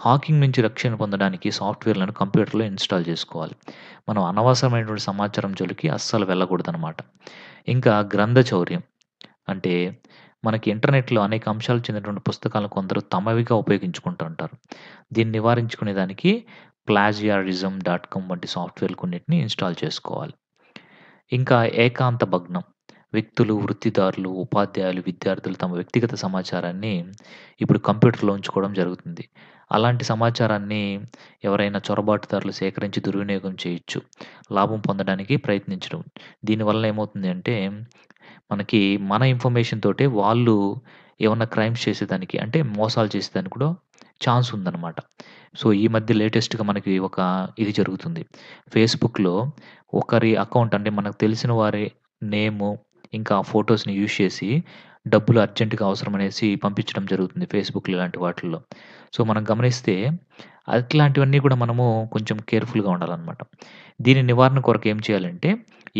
హాకింగ్ నుంచి రక్షణ పొందడానికి సాఫ్ట్వేర్లను కంప్యూటర్లో ఇన్స్టాల్ చేసుకోవాలి మనం అనవసరమైనటువంటి సమాచారం జోలికి అస్సలు వెళ్ళకూడదు అనమాట ఇంకా గ్రంథ చౌర్యం అంటే మనకి ఇంటర్నెట్లో అనేక అంశాలు చెందినటువంటి పుస్తకాలను కొందరు తమవిగా ఉపయోగించుకుంటూ ఉంటారు దీన్ని నివారించుకునేదానికి ప్లాజియారిజం డాట్ కామ్ వంటి సాఫ్ట్వేర్లు కొన్నింటిని ఇన్స్టాల్ చేసుకోవాలి ఇంకా ఏకాంత భగ్నం వ్యక్తులు వృత్తిదారులు ఉపాధ్యాయులు విద్యార్థులు తమ వ్యక్తిగత సమాచారాన్ని ఇప్పుడు కంప్యూటర్లో ఉంచుకోవడం జరుగుతుంది అలాంటి సమాచారాన్ని ఎవరైనా చొరబాటుదారులు సేకరించి దుర్వినియోగం చేయొచ్చు లాభం పొందడానికి ప్రయత్నించడం దీనివల్ల ఏమవుతుంది అంటే మనకి మన ఇన్ఫర్మేషన్ తోటే వాళ్ళు ఏమన్నా క్రైమ్స్ చేసేదానికి అంటే మోసాలు చేసేదానికి కూడా ఛాన్స్ ఉందన్నమాట సో ఈ మధ్య లేటెస్ట్గా మనకి ఒక ఇది జరుగుతుంది ఫేస్బుక్లో ఒకరి అకౌంట్ అంటే మనకు తెలిసిన వారి నేము ఇంకా ఆ ఫోటోస్‌ని యూజ్ చేసి డబ్బులు అర్జెంట్‌గా అవసరమనేసి పంపించడం జరుగుతుంది ఫేస్బుక్ ఇలాంటి వాటిల్లో. సో, మనం గమనిస్తే అట్లాంటివన్నీ కూడా మనము కొంచెం కేర్‌ఫుల్‌గా ఉండాలన్నమాట దీని నివారణ కొరకు ఏం చేయాలంటే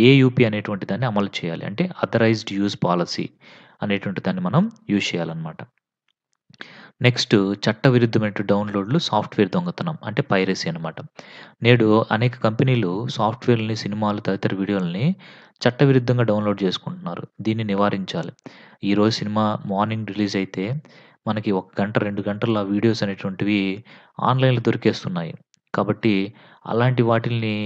ఏయూపీ అనేటువంటి దాన్ని అమలు చేయాలి. అంటే అథరైజ్డ్ యూజ్ పాలసీ అనేటువంటి దాన్ని మనం యూజ్ చేయాలన్నమాట నెక్స్ట్ చట్టవిరుద్ధమైన డౌన్‌లోడ్‌లు, సాఫ్ట్‌వేర్ దొంగతనం అంటే పైరసీ అనమాట. నేడు అనేక కంపెనీలు సాఫ్ట్వేర్ని సినిమాలు తదితర వీడియోలని చట్టవిరుద్ధంగా డౌన్లోడ్ చేసుకుంటున్నారు. దీన్ని నివారించాలి. ఈరోజు సినిమా మార్నింగ్ రిలీజ్ అయితే మనకి ఒక గంట, రెండు గంటల్లో వీడియోస్ అనేటువంటివి ఆన్‌లైన్‌లో దొరికేస్తున్నాయి. కాబట్టి అలాంటి వాటిల్ని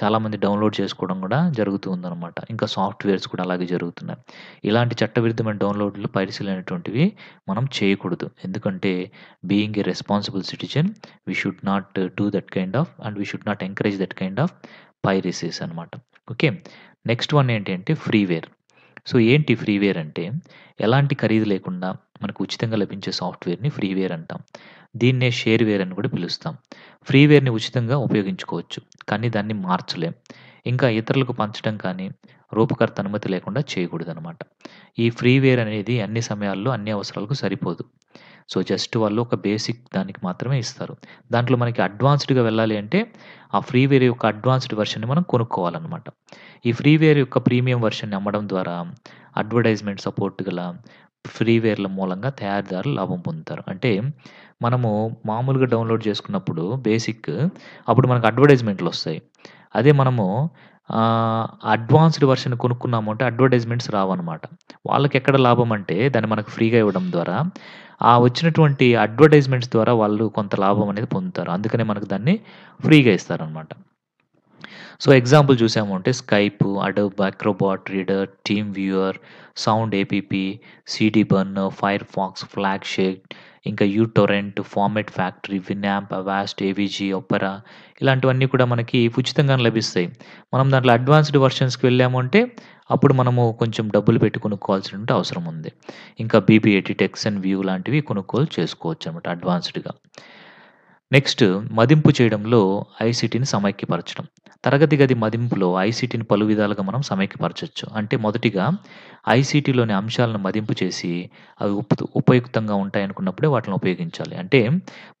చాలామంది డౌన్లోడ్ చేసుకోవడం కూడా జరుగుతూ ఉందనమాట. ఇంకా సాఫ్ట్‌వేర్స్ కూడా అలాగే జరుగుతున్నాయి. ఇలాంటి చట్టవిరుద్ధమైన డౌన్లోడ్‌లు, పైరసీలు అనేటువంటివి మనం చేయకూడదు. ఎందుకంటే being a responsible citizen we should not do that kind of and we should not encourage that kind of piracies అనమాట. ఓకే. నెక్స్ట్ వన్ ఏంటి అంటే ఫ్రీవేర్ సో ఏంటి ఫ్రీవేర్ అంటే ఎలాంటి ఖరీదు లేకుండా మనకు ఉచితంగా లభించే సాఫ్ట్వేర్ని ఫ్రీవేర్ అంటాం దీన్నే షేర్వేర్ అని కూడా పిలుస్తాం ఫ్రీవేర్ని ఉచితంగా ఉపయోగించుకోవచ్చు కానీ దాన్ని మార్చలేం ఇంకా ఇతరులకు పంచడం కానీ రూపకర్త అనుమతి లేకుండా చేయకూడదు అనమాట ఈ ఫ్రీవేర్ అనేది అన్ని సమయాల్లో అన్ని అవసరాలకు సరిపోదు సో జస్ట్ వాళ్ళు ఒక బేసిక్ దానికి మాత్రమే ఇస్తారు దాంట్లో మనకి అడ్వాన్స్డ్గా వెళ్ళాలి అంటే ఆ ఫ్రీవేర్ యొక్క అడ్వాన్స్డ్ వెర్షన్ని మనం కొనుక్కోవాలన్నమాట ఈ ఫ్రీవేర్ యొక్క ప్రీమియం వెర్షన్ని అమ్మడం ద్వారా అడ్వర్టైజ్మెంట్ సపోర్ట్ గల ఫ్రీవేర్ల మూలంగా తయారీదారులు లాభం పొందుతారు అంటే మనము మామూలుగా డౌన్లోడ్ చేసుకున్నప్పుడు బేసిక్ అప్పుడు మనకు అడ్వర్టైజ్మెంట్లు వస్తాయి అదే మనము అడ్వాన్స్డ్ వర్షన్ కొనుక్కున్నాము అంటే అడ్వర్టైజ్మెంట్స్ రావన్నమాట వాళ్ళకి ఎక్కడ లాభం అంటే దాన్ని మనకు ఫ్రీగా ఇవ్వడం ద్వారా ఆ వచ్చినటువంటి అడ్వర్టైజ్మెంట్స్ ద్వారా వాళ్ళు కొంత లాభం అనేది పొందుతారు అందుకనే మనకు దాన్ని ఫ్రీగా ఇస్తారనమాట సో ఎగ్జాంపుల్ చూసాము అంటే Skype Adobe Acrobat Reader TeamViewer sound APP CD burn Firefox ఫ్లాగ్ షేక్ ఇంకా torrent format factory Winamp Avast AVG Opera ఇలాంటివన్నీ కూడా మనకి ఉచితంగా లభిస్తాయి మనం దాంట్లో అడ్వాన్స్డ్ వర్షన్స్కి అంటే అప్పుడు మనము కొంచెం డబ్బులు పెట్టి కొనుక్కోవాల్సిన అవసరం ఉంది ఇంకా BB eighty text and view లాంటివి కొనుగోలు చేసుకోవచ్చు అనమాట అడ్వాన్స్డ్గా నెక్స్ట్ మదింపు చేయడంలో ఐసీటీని సమైక్యపరచడం తరగతి గది మదింపులో ఐసీటీని పలు విధాలుగా మనం సమైక్యపరచవచ్చు అంటే మొదటిగా ఐసీటీలోని అంశాలను మదింపు చేసి అవి ఉప ఉపయుక్తంగా ఉంటాయనుకున్నప్పుడే వాటిని ఉపయోగించాలి అంటే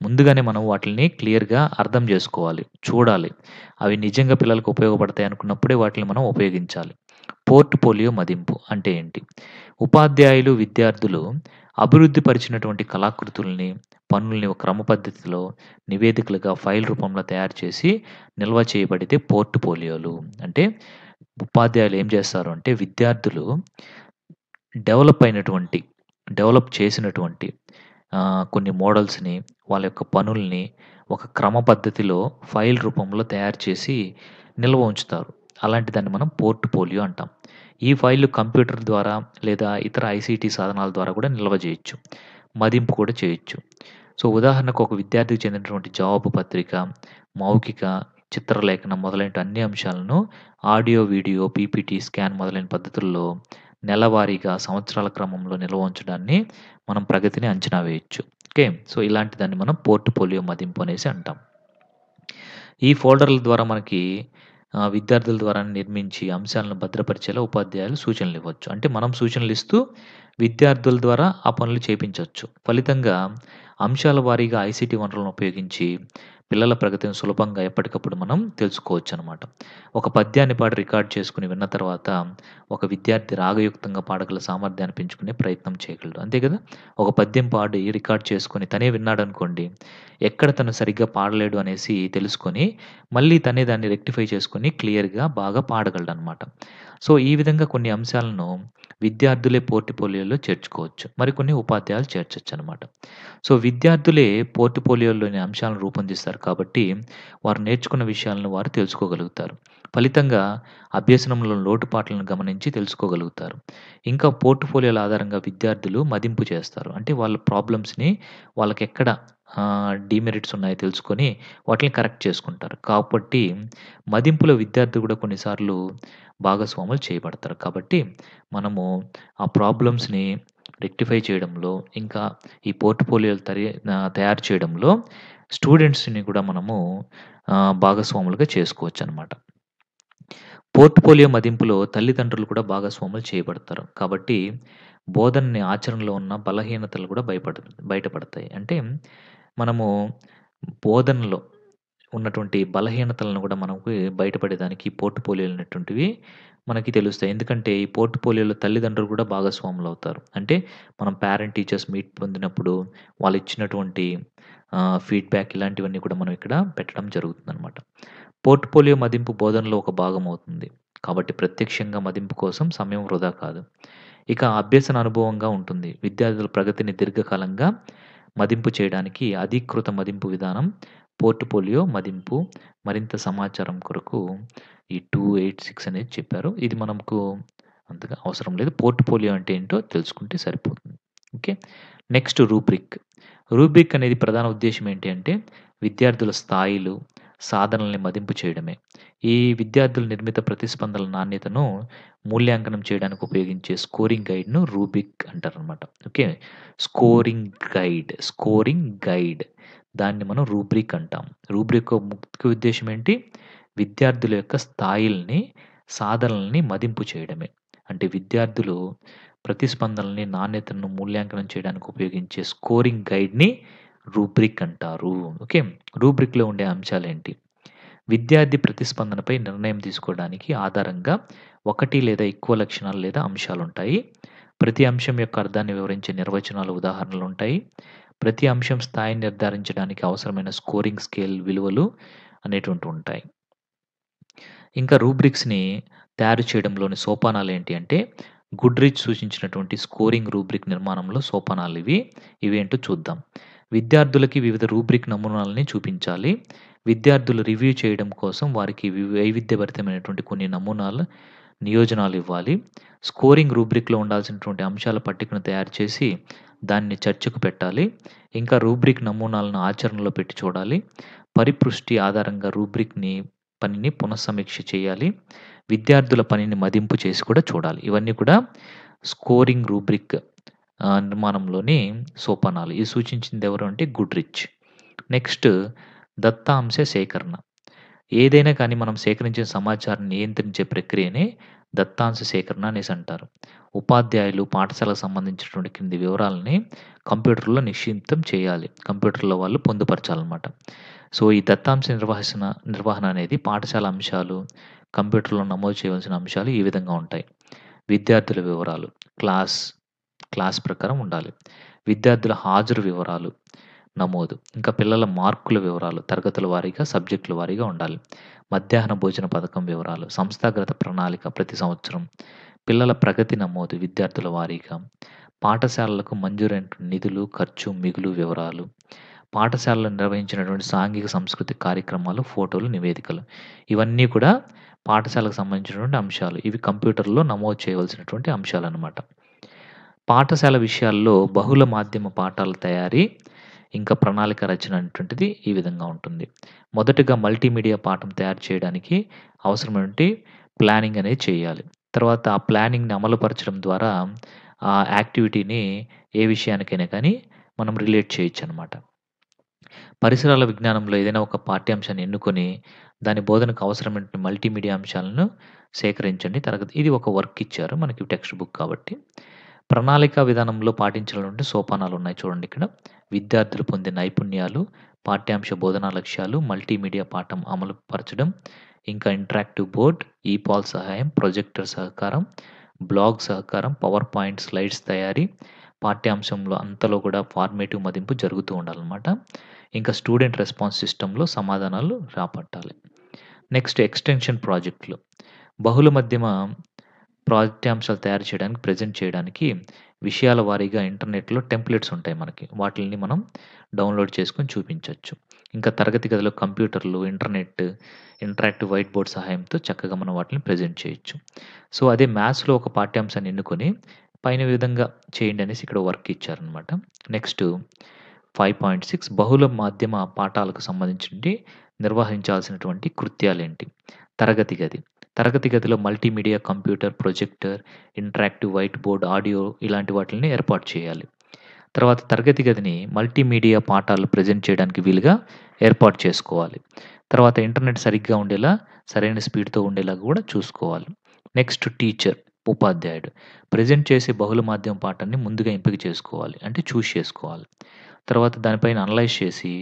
ముందుగానే మనం వాటిని క్లియర్గా అర్థం చేసుకోవాలి చూడాలి అవి నిజంగా పిల్లలకు ఉపయోగపడతాయి అనుకున్నప్పుడే వాటిని మనం ఉపయోగించాలి పోర్ట్ పోలియో మదింపు అంటే ఏంటి ఉపాధ్యాయులు విద్యార్థులు అభివృద్ధి పరిచినటువంటి కళాకృతుల్ని పన్నుల్ని ఒక క్రమ పద్ధతిలో నివేదికలుగా ఫైల్ రూపంలో తయారు చేసి నిల్వ చేయబడితే పోర్ట్ఫోలియోలు అంటే ఉపాధ్యాయులు ఏం చేస్తారు అంటే విద్యార్థులు డెవలప్ అయినటువంటి డెవలప్ చేసినటువంటి కొన్ని మోడల్స్ని వాళ్ళ యొక్క పనుల్ని ఒక క్రమ పద్ధతిలో ఫైల్ రూపంలో తయారు చేసి నిల్వ ఉంచుతారు అలాంటి దాన్ని మనం పోర్ట్ఫోలియో అంటాం ఈ ఫైళ్ళు కంప్యూటర్ ద్వారా లేదా ఇతర ఐసీటీ సాధనాల ద్వారా కూడా నిల్వ చేయొచ్చు మదింపు కూడా చేయొచ్చు సో ఉదాహరణకు ఒక విద్యార్థికి చెందినటువంటి జవాబు పత్రిక మౌఖిక చిత్రలేఖనం మొదలైన అన్ని అంశాలను ఆడియో వీడియో పీపీటీ స్కాన్ మొదలైన పద్ధతుల్లో నెలవారీగా సంవత్సరాల క్రమంలో నిల్వ ఉంచడాన్ని మనం ప్రగతిని అంచనా వేయొచ్చు ఓకే సో ఇలాంటి దాన్ని మనం పోలియో మదింపు అనేసి అంటాం ఈ ఫోల్డర్ల ద్వారా మనకి విద్యార్థుల ద్వారా నిర్మించి అంశాలను భద్రపరిచేలా ఉపాధ్యాయులు సూచనలు ఇవ్వచ్చు అంటే మనం సూచనలు ఇస్తూ విద్యార్థుల ద్వారా ఆ పనులు చేపించవచ్చు ఫలితంగా అంశాల వారీగా ఐసీటీ వనరులను ఉపయోగించి పిల్లల ప్రగతిని సులభంగా ఎప్పటికప్పుడు మనం తెలుసుకోవచ్చు అనమాట ఒక పద్యాన్ని పాడి రికార్డ్ చేసుకుని విన్న తర్వాత ఒక విద్యార్థి రాగయుక్తంగా పాడగల సామర్థ్యాన్ని పెంచుకునే ప్రయత్నం చేయగలడు అంతే కదా ఒక పద్యం పాడి రికార్డ్ చేసుకొని తనే విన్నాడు అనుకోండి ఎక్కడ తను సరిగ్గా పాడలేడు అనేసి తెలుసుకొని మళ్ళీ తనే దాన్ని రెక్టిఫై చేసుకొని క్లియర్గా బాగా పాడగలడు అనమాట సో ఈ విధంగా కొన్ని అంశాలను విద్యార్థులే పోర్టిపోలియోలో చేర్చుకోవచ్చు మరికొన్ని ఉపాధ్యాయులు చేర్చవచ్చు అనమాట సో విద్యార్థులే పోర్టిపోలియోలోని అంశాలను రూపొందిస్తారు కాబట్టి వారు నేర్చుకున్న విషయాలను వారు తెలుసుకోగలుగుతారు ఫలితంగా అభ్యసనంలో లోటుపాట్లను గమనించి తెలుసుకోగలుగుతారు ఇంకా పోర్టుఫోలియోల ఆధారంగా విద్యార్థులు మదింపు చేస్తారు అంటే వాళ్ళ ప్రాబ్లమ్స్ని వాళ్ళకి ఎక్కడ డీమెరిట్స్ ఉన్నాయో తెలుసుకొని వాటిని కరెక్ట్ చేసుకుంటారు కాబట్టి మదింపులో విద్యార్థి కూడా కొన్నిసార్లు భాగస్వాములు చేయబడతారు కాబట్టి మనము ఆ ప్రాబ్లమ్స్ని రెక్టిఫై చేయడంలో ఇంకా ఈ పోర్ట్ఫోలియోలు తరి తయారు చేయడంలో స్టూడెంట్స్ని కూడా మనము భాగస్వాములుగా చేసుకోవచ్చు అనమాట పోర్ట్ఫోలియో మదింపులో తల్లిదండ్రులు కూడా భాగస్వాములు చేయబడతారు కాబట్టి బోధనని ఆచరణలో ఉన్న బలహీనతలు కూడా భయపడ బయటపడతాయి అంటే మనము బోధనలో ఉన్నటువంటి బలహీనతలను కూడా మనకు బయటపడేదానికి ఈ పోర్ట్‌ఫోలియోలు అనేటువంటివి మనకి తెలుస్తాయి. ఎందుకంటే ఈ పోర్ట్‌ఫోలియోలో తల్లిదండ్రులు కూడా భాగస్వాములు అవుతారు అంటే మనం పేరెంట్ టీచర్స్ మీట్ పొందినప్పుడు వాళ్ళు ఇచ్చినటువంటి ఫీడ్‌బ్యాక్ ఇలాంటివన్నీ కూడా మనం ఇక్కడ పెట్టడం జరుగుతుందనమాట. పోర్ట్‌ఫోలియో మదింపు బోధనలో ఒక భాగం అవుతుంది కాబట్టి ప్రత్యక్షంగా మదింపు కోసం సమయం వృధా కాదు. ఇక అభ్యసన అనుభవంగా ఉంటుంది. విద్యార్థుల ప్రగతిని దీర్ఘకాలంగా మదింపు చేయడానికి అధీకృత మదింపు విధానం పోర్ట్ఫోలియో మదింపు మరింత సమాచారం కొరకు ఈ టూ ఎయిట్ సిక్స్ అనేది చెప్పారు ఇది మనకు అంతగా అవసరం లేదు పోర్ట్ఫోలియో అంటే ఏంటో తెలుసుకుంటే సరిపోతుంది ఓకే నెక్స్ట్ రూబ్రిక్ రూబ్రిక్ అనేది ప్రధాన ఉద్దేశం ఏంటి అంటే విద్యార్థుల స్థాయిలు సాధనల్ని మదింపు చేయడమే ఈ విద్యార్థుల నిర్మిత ప్రతిస్పందనల నాణ్యతను మూల్యాంకనం చేయడానికి ఉపయోగించే స్కోరింగ్ గైడ్ను రూబిక్ అంటారనమాట okay scoring guide scoring guide దాన్ని మనం రూబ్రిక్ అంటాం రూబ్రిక్ ముఖ్య ఉద్దేశం ఏంటి విద్యార్థుల యొక్క స్థాయిల్ని సాధనల్ని మదింపు చేయడమే అంటే విద్యార్థులు ప్రతిస్పందనల్ని నాణ్యతను మూల్యాంకనం చేయడానికి ఉపయోగించే స్కోరింగ్ గైడ్ని రూబ్రిక్ అంటారు ఓకే రూబ్రిక్లో ఉండే అంశాలు ఏంటి విద్యార్థి ప్రతిస్పందనపై నిర్ణయం తీసుకోవడానికి ఆధారంగా ఒకటి లేదా ఎక్కువ లక్షణాలు లేదా అంశాలు ఉంటాయి ప్రతి అంశం యొక్క అర్థాన్ని వివరించే నిర్వచనాలు ఉదాహరణలు ఉంటాయి ప్రతి అంశం స్థాయిని నిర్ధారించడానికి అవసరమైన స్కోరింగ్ స్కేల్ విలువలు అనేటువంటి ఉంటాయి ఇంకా రూబ్రిక్స్ని తయారు చేయడంలోని సోపానాలు ఏంటి అంటే గుడ్రిచ్ సూచించినటువంటి స్కోరింగ్ రూబ్రిక్ నిర్మాణంలో సోపానాలు ఇవి ఇవేంటో చూద్దాం విద్యార్థులకి వివిధ రూబ్రిక్ నమూనాలని చూపించాలి విద్యార్థులు రివ్యూ చేయడం కోసం వారికి వైవిధ్యభరితమైనటువంటి కొన్ని నమూనాలు నియోజనాలు ఇవ్వాలి స్కోరింగ్ రూబ్రిక్లో ఉండాల్సినటువంటి అంశాల పట్టికను తయారు చేసి దాన్ని చర్చకు పెట్టాలి ఇంకా రూబ్రిక్ నమూనాలను ఆచరణలో పెట్టి చూడాలి పరిపృష్టి ఆధారంగా రూబ్రిక్ని పనిని పునఃసమీక్ష చేయాలి విద్యార్థుల పనిని మదింపు చేసి కూడా చూడాలి ఇవన్నీ కూడా స్కోరింగ్ రూబ్రిక్ నిర్మాణంలోని సోపానాలు ఇది సూచించింది ఎవరు అంటే రిచ్ నెక్స్ట్ దత్తాంశ సేకరణ ఏదైనా కానీ మనం సేకరించిన సమాచారాన్ని నియంత్రించే ప్రక్రియనే దత్తాంశ సేకరణ అనేసి అంటారు ఉపాధ్యాయులు పాఠశాలకు సంబంధించినటువంటి కింది వివరాలని కంప్యూటర్లో నిశ్చితం చేయాలి కంప్యూటర్లో వాళ్ళు పొందుపరచాలన్నమాట సో ఈ దత్తాంశ నిర్వహణ నిర్వహణ అనేది పాఠశాల అంశాలు కంప్యూటర్లో నమోదు చేయవలసిన అంశాలు ఈ విధంగా ఉంటాయి విద్యార్థుల వివరాలు క్లాస్ క్లాస్ ప్రకారం ఉండాలి విద్యార్థుల హాజరు వివరాలు నమోదు ఇంకా పిల్లల మార్కుల వివరాలు తరగతుల వారీగా సబ్జెక్టుల వారీగా ఉండాలి మధ్యాహ్న భోజన పథకం వివరాలు సంస్థాగత ప్రణాళిక ప్రతి సంవత్సరం పిల్లల ప్రగతి నమోదు విద్యార్థుల వారీగా పాఠశాలలకు మంజూరైన నిధులు ఖర్చు మిగులు వివరాలు పాఠశాలలో నిర్వహించినటువంటి సాంఘిక సంస్కృతి కార్యక్రమాలు ఫోటోలు నివేదికలు ఇవన్నీ కూడా పాఠశాలకు సంబంధించినటువంటి అంశాలు ఇవి కంప్యూటర్లో నమోదు చేయవలసినటువంటి అంశాలు అన్నమాట పాఠశాల విషయాల్లో బహుళ మాధ్యమ పాఠాల తయారీ ఇంకా ప్రణాళిక రచన అనేటువంటిది ఈ విధంగా ఉంటుంది మొదటగా మల్టీమీడియా పాఠం తయారు చేయడానికి అవసరమైనటువంటి ప్లానింగ్ అనేది చేయాలి తర్వాత ఆ ప్లానింగ్ని అమలుపరచడం ద్వారా ఆ యాక్టివిటీని ఏ విషయానికైనా కానీ మనం రిలేట్ చేయొచ్చు అనమాట పరిసరాల విజ్ఞానంలో ఏదైనా ఒక పాఠ్యాంశాన్ని ఎన్నుకొని దాని బోధనకు అవసరమైన మల్టీమీడియా అంశాలను సేకరించండి తరగతి ఇది ఒక వర్క్ ఇచ్చారు మనకి టెక్స్ట్ బుక్ కాబట్టి ప్రణాళికా విధానంలో పాటించాలంటే సోపానాలు ఉన్నాయి చూడండి ఇక్కడ విద్యార్థులు పొందే నైపుణ్యాలు పాఠ్యాంశ బోధనా లక్ష్యాలు మల్టీమీడియా పాఠం అమలు పరచడం ఇంకా ఇంటరాక్టివ్ బోర్డ్ ఈపాల్ సహాయం ప్రొజెక్టర్ సహకారం బ్లాగ్ సహకారం పవర్ పాయింట్ స్లైడ్స్ తయారీ పాఠ్యాంశంలో అంతలో కూడా ఫార్మేటివ్ మదింపు జరుగుతూ ఉండాలన్నమాట ఇంకా స్టూడెంట్ రెస్పాన్స్ సిస్టంలో సమాధానాలు రాపట్టాలి నెక్స్ట్ ఎక్స్టెన్షన్ ప్రాజెక్టులు బహుళ మధ్యమ ప్రాజెక్ట్ అంశాలు తయారు చేయడానికి ప్రజెంట్ చేయడానికి విషయాల వారీగా ఇంటర్నెట్లో టెంప్లెట్స్ ఉంటాయి మనకి వాటిని మనం డౌన్లోడ్ చేసుకొని చూపించవచ్చు ఇంకా తరగతి గదిలో కంప్యూటర్లు ఇంటర్నెట్ ఇంటరాక్టివ్ వైట్ బోర్డ్ సహాయంతో చక్కగా మనం వాటిని ప్రజెంట్ చేయొచ్చు సో అదే మ్యాథ్స్లో ఒక పాఠ్యాంశాన్ని ఎన్నుకొని పైన విధంగా చేయండి అనేసి ఇక్కడ వర్క్ ఇచ్చారనమాట నెక్స్ట్ ఫైవ్ పాయింట్ సిక్స్ బహుళ మాధ్యమ పాఠాలకు సంబంధించి నిర్వహించాల్సినటువంటి కృత్యాలు ఏంటి తరగతి గది తరగతి గదిలో multimedia computer projector interactive whiteboard audio ఇలాంటి వాటిని ఏర్పాటు చేయాలి తర్వాత తరగతి గదిని మల్టీమీడియా పాఠాలు ప్రజెంట్ చేయడానికి వీలుగా ఏర్పాటు చేసుకోవాలి తర్వాత ఇంటర్నెట్ సరిగ్గా ఉండేలా సరైన స్పీడ్తో ఉండేలా కూడా చూసుకోవాలి నెక్స్ట్ టీచర్ ఉపాధ్యాయుడు ప్రజెంట్ చేసే బహుళ మాధ్యమ పాఠాన్ని ముందుగా ఎంపిక చేసుకోవాలి అంటే చూస్ చేసుకోవాలి తర్వాత దానిపైన అనలైజ్ చేసి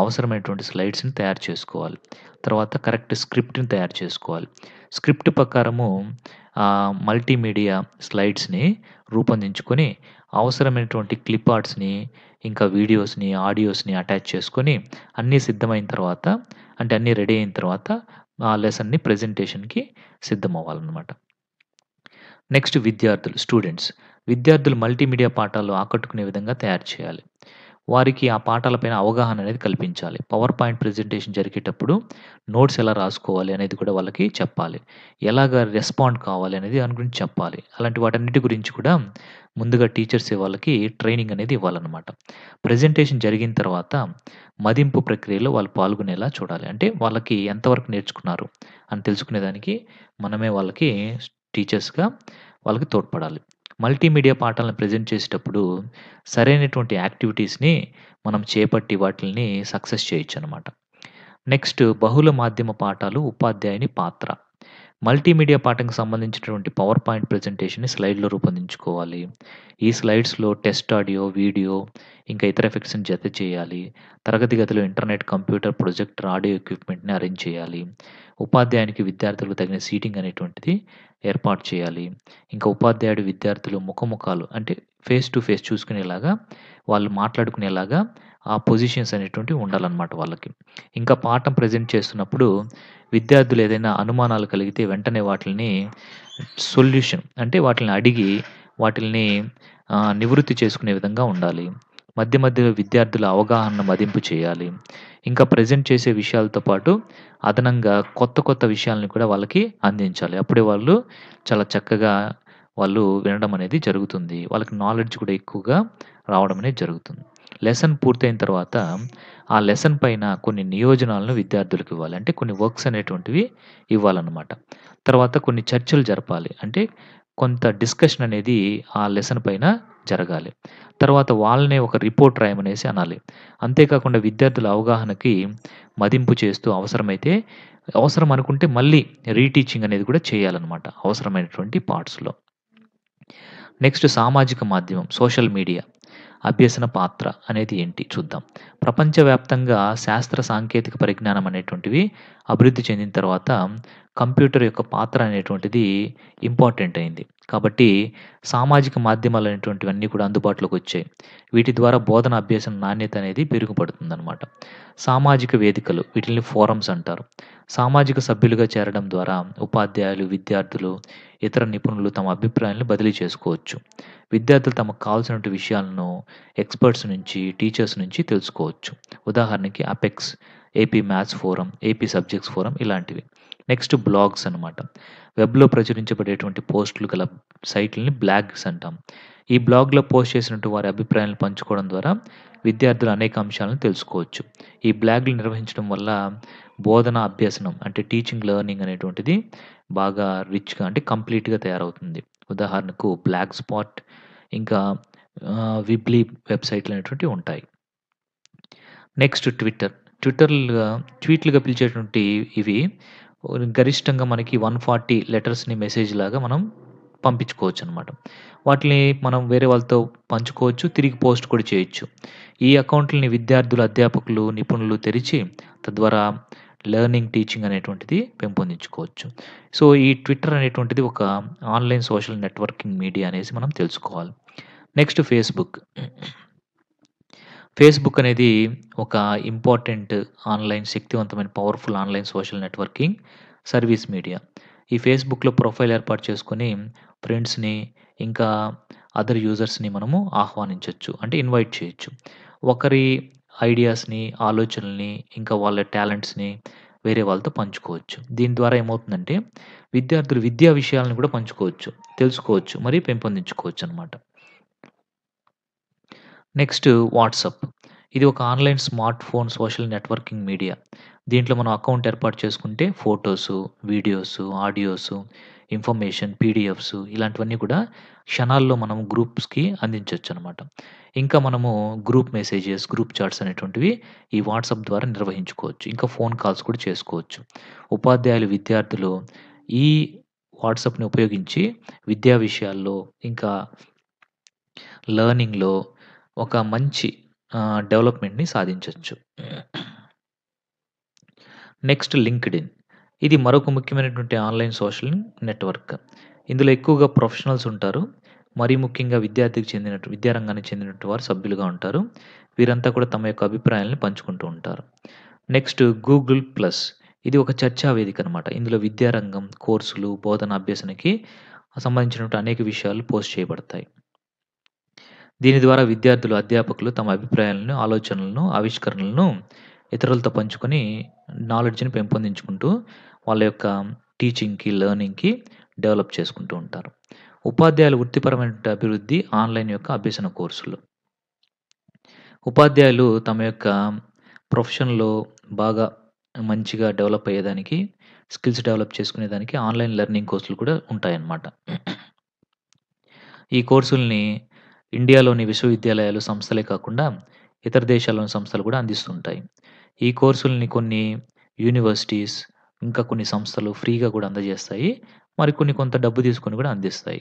అవసరమైనటువంటి స్లైడ్స్ని తయారు చేసుకోవాలి తర్వాత కరెక్ట్ స్క్రిప్ట్ని తయారు చేసుకోవాలి స్క్రిప్ట్ ప్రకారము మల్టీమీడియా స్లైడ్స్ని రూపొందించుకొని అవసరమైనటువంటి క్లిప్ ఆర్ట్స్ని ఇంకా వీడియోస్ని ఆడియోస్ని అటాచ్ చేసుకొని అన్నీ సిద్ధమైన తర్వాత అంటే అన్నీ రెడీ అయిన తర్వాత ఆ లెసన్ని ప్రజెంటేషన్కి సిద్ధమవ్వాలన్నమాట నెక్స్ట్ విద్యార్థులు స్టూడెంట్స్ విద్యార్థులు మల్టీమీడియా పాఠాలు ఆకట్టుకునే విధంగా తయారు చేయాలి వారికి ఆ పాఠాలపైన అవగాహన అనేది కల్పించాలి పవర్ పాయింట్ ప్రజెంటేషన్ జరిగేటప్పుడు నోట్స్ ఎలా రాసుకోవాలి అనేది కూడా వాళ్ళకి చెప్పాలి ఎలాగ రెస్పాండ్ కావాలి అనేది దాని గురించి చెప్పాలి అలాంటి వాటన్నిటి గురించి కూడా ముందుగా టీచర్స్ వాళ్ళకి ట్రైనింగ్ అనేది ఇవ్వాలన్నమాట ప్రజెంటేషన్ జరిగిన తర్వాత మదింపు ప్రక్రియలో వాళ్ళు పాల్గొనేలా చూడాలి అంటే వాళ్ళకి ఎంతవరకు నేర్చుకున్నారు అని తెలుసుకునేదానికి మనమే వాళ్ళకి టీచర్స్గా వాళ్ళకి తోడ్పడాలి మల్టీమీడియా పాఠాలను ప్రజెంట్ చేసేటప్పుడు సరైనటువంటి యాక్టివిటీస్ని మనం చేపట్టి వాటిని సక్సెస్ చేయొచ్చు అనమాట నెక్స్ట్ బహుళ మాధ్యమ పాఠాలు ఉపాధ్యాయుని పాత్ర మల్టీమీడియా పాఠంకి సంబంధించినటువంటి పవర్ పాయింట్ ప్రజెంటేషన్ని స్లైడ్లో రూపొందించుకోవాలి ఈ స్లైడ్స్లో టెస్ట్ ఆడియో వీడియో ఇంకా ఇతర ఎఫెక్ట్స్ని జత చేయాలి తరగతి గదిలో ఇంటర్నెట్ కంప్యూటర్ ప్రొజెక్టర్ ఆడియో ఎక్విప్మెంట్ని అరేంజ్ చేయాలి ఉపాధ్యాయునికి విద్యార్థులకు తగిన సీటింగ్ అనేటువంటిది ఏర్పాటు చేయాలి ఇంకా ఉపాధ్యాయుడు విద్యార్థులు ముఖముఖాలు అంటే ఫేస్ టు ఫేస్ చూసుకునేలాగా వాళ్ళు మాట్లాడుకునేలాగా ఆ పొజిషన్స్ అనేటువంటివి ఉండాలన్నమాట వాళ్ళకి ఇంకా పాఠం ప్రజెంట్ చేస్తున్నప్పుడు విద్యార్థులు ఏదైనా అనుమానాలు కలిగితే వెంటనే వాటిని సొల్యూషన్ అంటే వాటిని అడిగి వాటిని నివృత్తి చేసుకునే విధంగా ఉండాలి మధ్య మధ్యలో విద్యార్థుల అవగాహన మదింపు చేయాలి ఇంకా ప్రజెంట్ చేసే విషయాలతో పాటు అదనంగా కొత్త కొత్త విషయాలను కూడా వాళ్ళకి అందించాలి అప్పుడే వాళ్ళు చాలా చక్కగా వాళ్ళు వినడం అనేది జరుగుతుంది వాళ్ళకి నాలెడ్జ్ కూడా ఎక్కువగా రావడం అనేది జరుగుతుంది లెసన్ పూర్తయిన తర్వాత ఆ లెసన్ పైన కొన్ని నియోజనాలను విద్యార్థులకు ఇవ్వాలి అంటే కొన్ని వర్క్స్ అనేటువంటివి ఇవ్వాలన్నమాట తర్వాత కొన్ని చర్చలు జరపాలి అంటే కొంత డిస్కషన్ అనేది ఆ లెసన్ పైన జరగాలి తర్వాత వాళ్ళనే ఒక రిపోర్ట్ రాయమనేసి అనాలి అంతేకాకుండా విద్యార్థుల అవగాహనకి మదింపు చేస్తూ అవసరమైతే అవసరం అనుకుంటే మళ్ళీ రీటీచింగ్ అనేది కూడా చేయాలన్నమాట అవసరమైనటువంటి పార్ట్స్లో నెక్స్ట్ సామాజిక మాధ్యమం సోషల్ మీడియా అభ్యసన పాత్ర అనేది ఏంటి చూద్దాం ప్రపంచవ్యాప్తంగా శాస్త్ర సాంకేతిక పరిజ్ఞానం అనేటువంటివి అభివృద్ధి చెందిన తర్వాత కంప్యూటర్ యొక్క పాత్ర అనేటువంటిది ఇంపార్టెంట్ అయింది కాబట్టి సామాజిక మాధ్యమాలు అనేటువంటివన్నీ కూడా అందుబాటులోకి వచ్చాయి వీటి ద్వారా బోధన అభ్యాసం నాణ్యత అనేది పెరుగుపడుతుందన్నమాట సామాజిక వేదికలు వీటిని ఫోరమ్స్ అంటారు సామాజిక సభ్యులుగా చేరడం ద్వారా ఉపాధ్యాయులు విద్యార్థులు ఇతర నిపుణులు తమ అభిప్రాయాలను బదిలీ చేసుకోవచ్చు విద్యార్థులు తమకు కావాల్సినటువంటి విషయాలను ఎక్స్పర్ట్స్ నుంచి టీచర్స్ నుంచి తెలుసుకోవచ్చు ఉదాహరణకి apex AP maths forum AP subjects forum ఇలాంటివి నెక్స్ట్ బ్లాగ్స్ అనమాట వెబ్లో ప్రచురించబడేటువంటి పోస్టులు గల సైట్లని బ్లాగ్స్ అంటాం ఈ బ్లాగ్లో పోస్ట్ చేసినట్టు వారి అభిప్రాయాలను పంచుకోవడం ద్వారా విద్యార్థులు అనేక అంశాలను తెలుసుకోవచ్చు ఈ బ్లాగ్లు నిర్వహించడం వల్ల బోధన అభ్యసనం అంటే టీచింగ్ లెర్నింగ్ అనేటువంటిది బాగా రిచ్‌గా అంటే కంప్లీట్‌గా తయారవుతుంది. ఉదాహరణకు 'బ్లాక్ స్పాట్' ఇంకా విబ్లీ వెబ్సైట్లు అనేటువంటివి ఉంటాయి. Next Twitter. ట్విట్టర్‌లుగా ట్వీట్‌లుగా పిలిచేటువంటి ఇవి గరిష్టంగా మనకి వన్ ఫార్టీ లెటర్స్‌ని మెసేజ్ లాగా మనం పంపించుకోవచ్చు అనమాట వాటిని మనం వేరే వాళ్ళతో పంచుకోవచ్చు. తిరిగి పోస్ట్ కూడా చేయొచ్చు. ఈ అకౌంట్‌లని విద్యార్థులు, అధ్యాపకులు, నిపుణులు తెరిచి తద్వారా లెర్నింగ్ టీచింగ్ అనేటువంటిది పెంపొందించుకోవచ్చు సో ఈ ట్విట్టర్ అనేటువంటిది ఒక ఆన్లైన్ సోషల్ నెట్వర్కింగ్ మీడియా అనేసి మనం తెలుసుకోవాలి నెక్స్ట్ ఫేస్బుక్ ఫేస్బుక్ అనేది ఒక ఇంపార్టెంట్ ఆన్లైన్ శక్తివంతమైన powerful online social networking service media ఈ ఫేస్బుక్లో ప్రొఫైల్ ఏర్పాటు చేసుకొని ఫ్రెండ్స్ని ఇంకా అదర్ యూజర్స్ని మనము ఆహ్వానించవచ్చు అంటే ఇన్వైట్ చేయొచ్చు ఒకరి ఐడియాస్‌ని, ఆలోచనల్ని, ఇంకా వాళ్ళ టాలెంట్స్‌ని వేరే వాళ్ళతో పంచుకోవచ్చు. దీని ద్వారా ఏమవుతుందంటే, విద్యార్థులు విద్యా విషయాలను కూడా పంచుకోవచ్చు. తెలుసుకోవచ్చు. మరి అనమాట నెక్స్ట్ వాట్సాప్. ఇది ఒక online smartphone social networking media. దీంట్లో మనం అకౌంట్ ఏర్పాటు చేసుకుంటే photos, videos, audios information PDFs ఇలాంటివన్నీ కూడా క్షణాల్లో మనం గ్రూప్స్కి అందించవచ్చు అనమాట ఇంకా మనము గ్రూప్ మెసేజెస్ గ్రూప్ చాట్స్ అనేటువంటివి ఈ వాట్సాప్ ద్వారా నిర్వహించుకోవచ్చు ఇంకా ఫోన్ కాల్స్ కూడా చేసుకోవచ్చు ఉపాధ్యాయులు విద్యార్థులు ఈ వాట్సాప్ని ఉపయోగించి విద్యా విషయాల్లో ఇంకా లర్నింగ్లో ఒక మంచి డెవలప్మెంట్ని సాధించవచ్చు నెక్స్ట్ లింక్డ్ ఇన్ ఇది మరొక ముఖ్యమైనటువంటి ఆన్లైన్ సోషల్ నెట్వర్క్ ఇందులో ఎక్కువగా ప్రొఫెషనల్స్ ఉంటారు మరీ ముఖ్యంగా విద్యార్థికి చెందిన విద్యారంగానికి చెందినటువంటి వారు సభ్యులుగా ఉంటారు వీరంతా కూడా తమ యొక్క అభిప్రాయాలను పంచుకుంటూ ఉంటారు నెక్స్ట్ గూగుల్ ప్లస్ ఇది ఒక చర్చా వేదిక అనమాట ఇందులో విద్యారంగం కోర్సులు బోధన అభ్యసనకి సంబంధించినటువంటి అనేక విషయాలు పోస్ట్ చేయబడతాయి దీని ద్వారా విద్యార్థులు అధ్యాపకులు తమ అభిప్రాయాలను ఆలోచనలను ఆవిష్కరణలను ఇతరులతో పంచుకొని నాలెడ్జ్‌ని పెంపొందించుకుంటూ వాళ్ళ యొక్క టీచింగ్‌కి, లెర్నింగ్‌కి డెవలప్ చేసుకుంటూ ఉంటారు. ఉపాధ్యాయులు వృత్తిపరమైన అభివృద్ధి ఆన్‌లైన్ యొక్క అభ్యసన కోర్సులు. ఉపాధ్యాయులు తమ యొక్క ప్రొఫెషన్‌లో బాగా మంచిగా డెవలప్ అయ్యేదానికి, స్కిల్స్ డెవలప్ చేసుకునేదానికి ఆన్‌లైన్ లెర్నింగ్ కోర్సులు కూడా ఉంటాయన్నమాట. ఈ కోర్సుల్ని ఇండియాలోని విశ్వవిద్యాలయాలు, సంస్థలే కాకుండా ఇతర దేశాల్లోని సంస్థలు కూడా అందిస్తుంటాయి ఈ కోర్సుల్ని కొన్ని యూనివర్సిటీస్ ఇంకా కొన్ని సంస్థలు ఫ్రీగా కూడా అందజేస్తాయి మరికొన్ని కొంత డబ్బు తీసుకొని కూడా అందిస్తాయి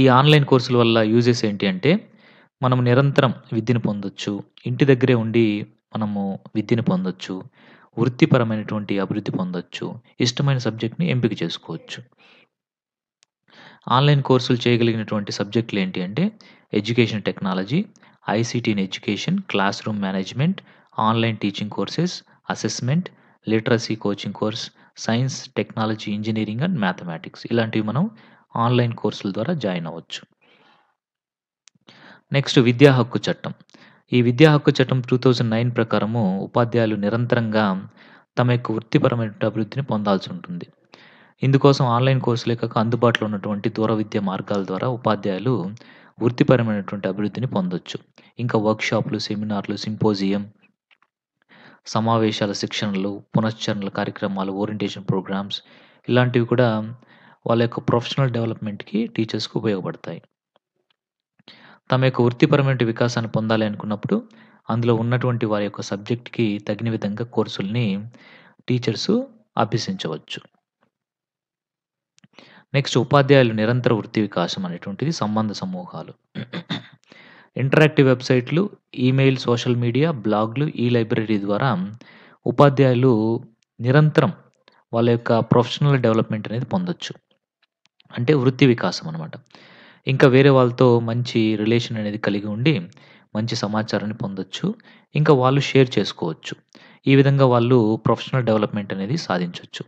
ఈ ఆన్లైన్ కోర్సుల వల్ల యూజెస్ ఏంటి అంటే మనం నిరంతరం విద్యను పొందొచ్చు ఇంటి దగ్గరే ఉండి మనము విద్యను పొందొచ్చు వృత్తిపరమైనటువంటి అభివృద్ధి పొందొచ్చు ఇష్టమైన సబ్జెక్ట్ని ఎంపిక చేసుకోవచ్చు ఆన్లైన్ కోర్సులు చేయగలిగినటువంటి సబ్జెక్టులు ఏంటి అంటే education technology ICT in education classroom management online teaching courses assessment literacy coaching course science technology engineering and mathematics ఇలాంటివి మనం ఆన్లైన్ కోర్సుల ద్వారా జాయిన్ అవ్వచ్చు నెక్స్ట్ విద్యా హక్కు చట్టం ఈ విద్యా హక్కు చట్టం టూ థౌజండ్ నైన్ ప్రకారము ఉపాధ్యాయులు నిరంతరంగా తమ యొక్క వృత్తిపరమైన అభివృద్ధిని పొందాల్సి ఉంటుంది ఇందుకోసం ఆన్లైన్ కోర్సులే కాక అందుబాటులో ఉన్నటువంటి దూర విద్య మార్గాల ద్వారా ఉపాధ్యాయులు వృత్తిపరమైనటువంటి అభివృద్ధిని పొందొచ్చు ఇంకా వర్క్షాప్లు సెమినార్లు సింపోజియం సమావేశాల శిక్షణలు పునశ్చరణల కార్యక్రమాలు ఓరియంటేషన్ ప్రోగ్రామ్స్ ఇలాంటివి కూడా వాళ్ళ యొక్క ప్రొఫెషనల్ డెవలప్మెంట్కి టీచర్స్కి ఉపయోగపడతాయి తమ యొక్క వృత్తిపరమైన వికాసాన్ని పొందాలి అనుకున్నప్పుడు అందులో ఉన్నటువంటి వారి యొక్క సబ్జెక్ట్కి తగిన విధంగా కోర్సుల్ని టీచర్సు అభ్యసించవచ్చు నెక్స్ట్ ఉపాధ్యాయులు నిరంతర వృత్తి వికాసం అనేటువంటిది సంబంధ సమూహాలు ఇంటరాక్టివ్ వెబ్సైట్లు ఈమెయిల్ సోషల్ మీడియా బ్లాగ్లు ఈ లైబ్రరీ ద్వారా ఉపాధ్యాయులు నిరంతరం వాళ్ళ యొక్క ప్రొఫెషనల్ డెవలప్మెంట్ అనేది పొందొచ్చు అంటే వృత్తి వికాసం అనమాట ఇంకా వేరే వాళ్ళతో మంచి రిలేషన్ అనేది కలిగి ఉండి మంచి సమాచారాన్ని పొందొచ్చు ఇంకా వాళ్ళు షేర్ చేసుకోవచ్చు ఈ విధంగా వాళ్ళు ప్రొఫెషనల్ డెవలప్మెంట్ అనేది సాధించవచ్చు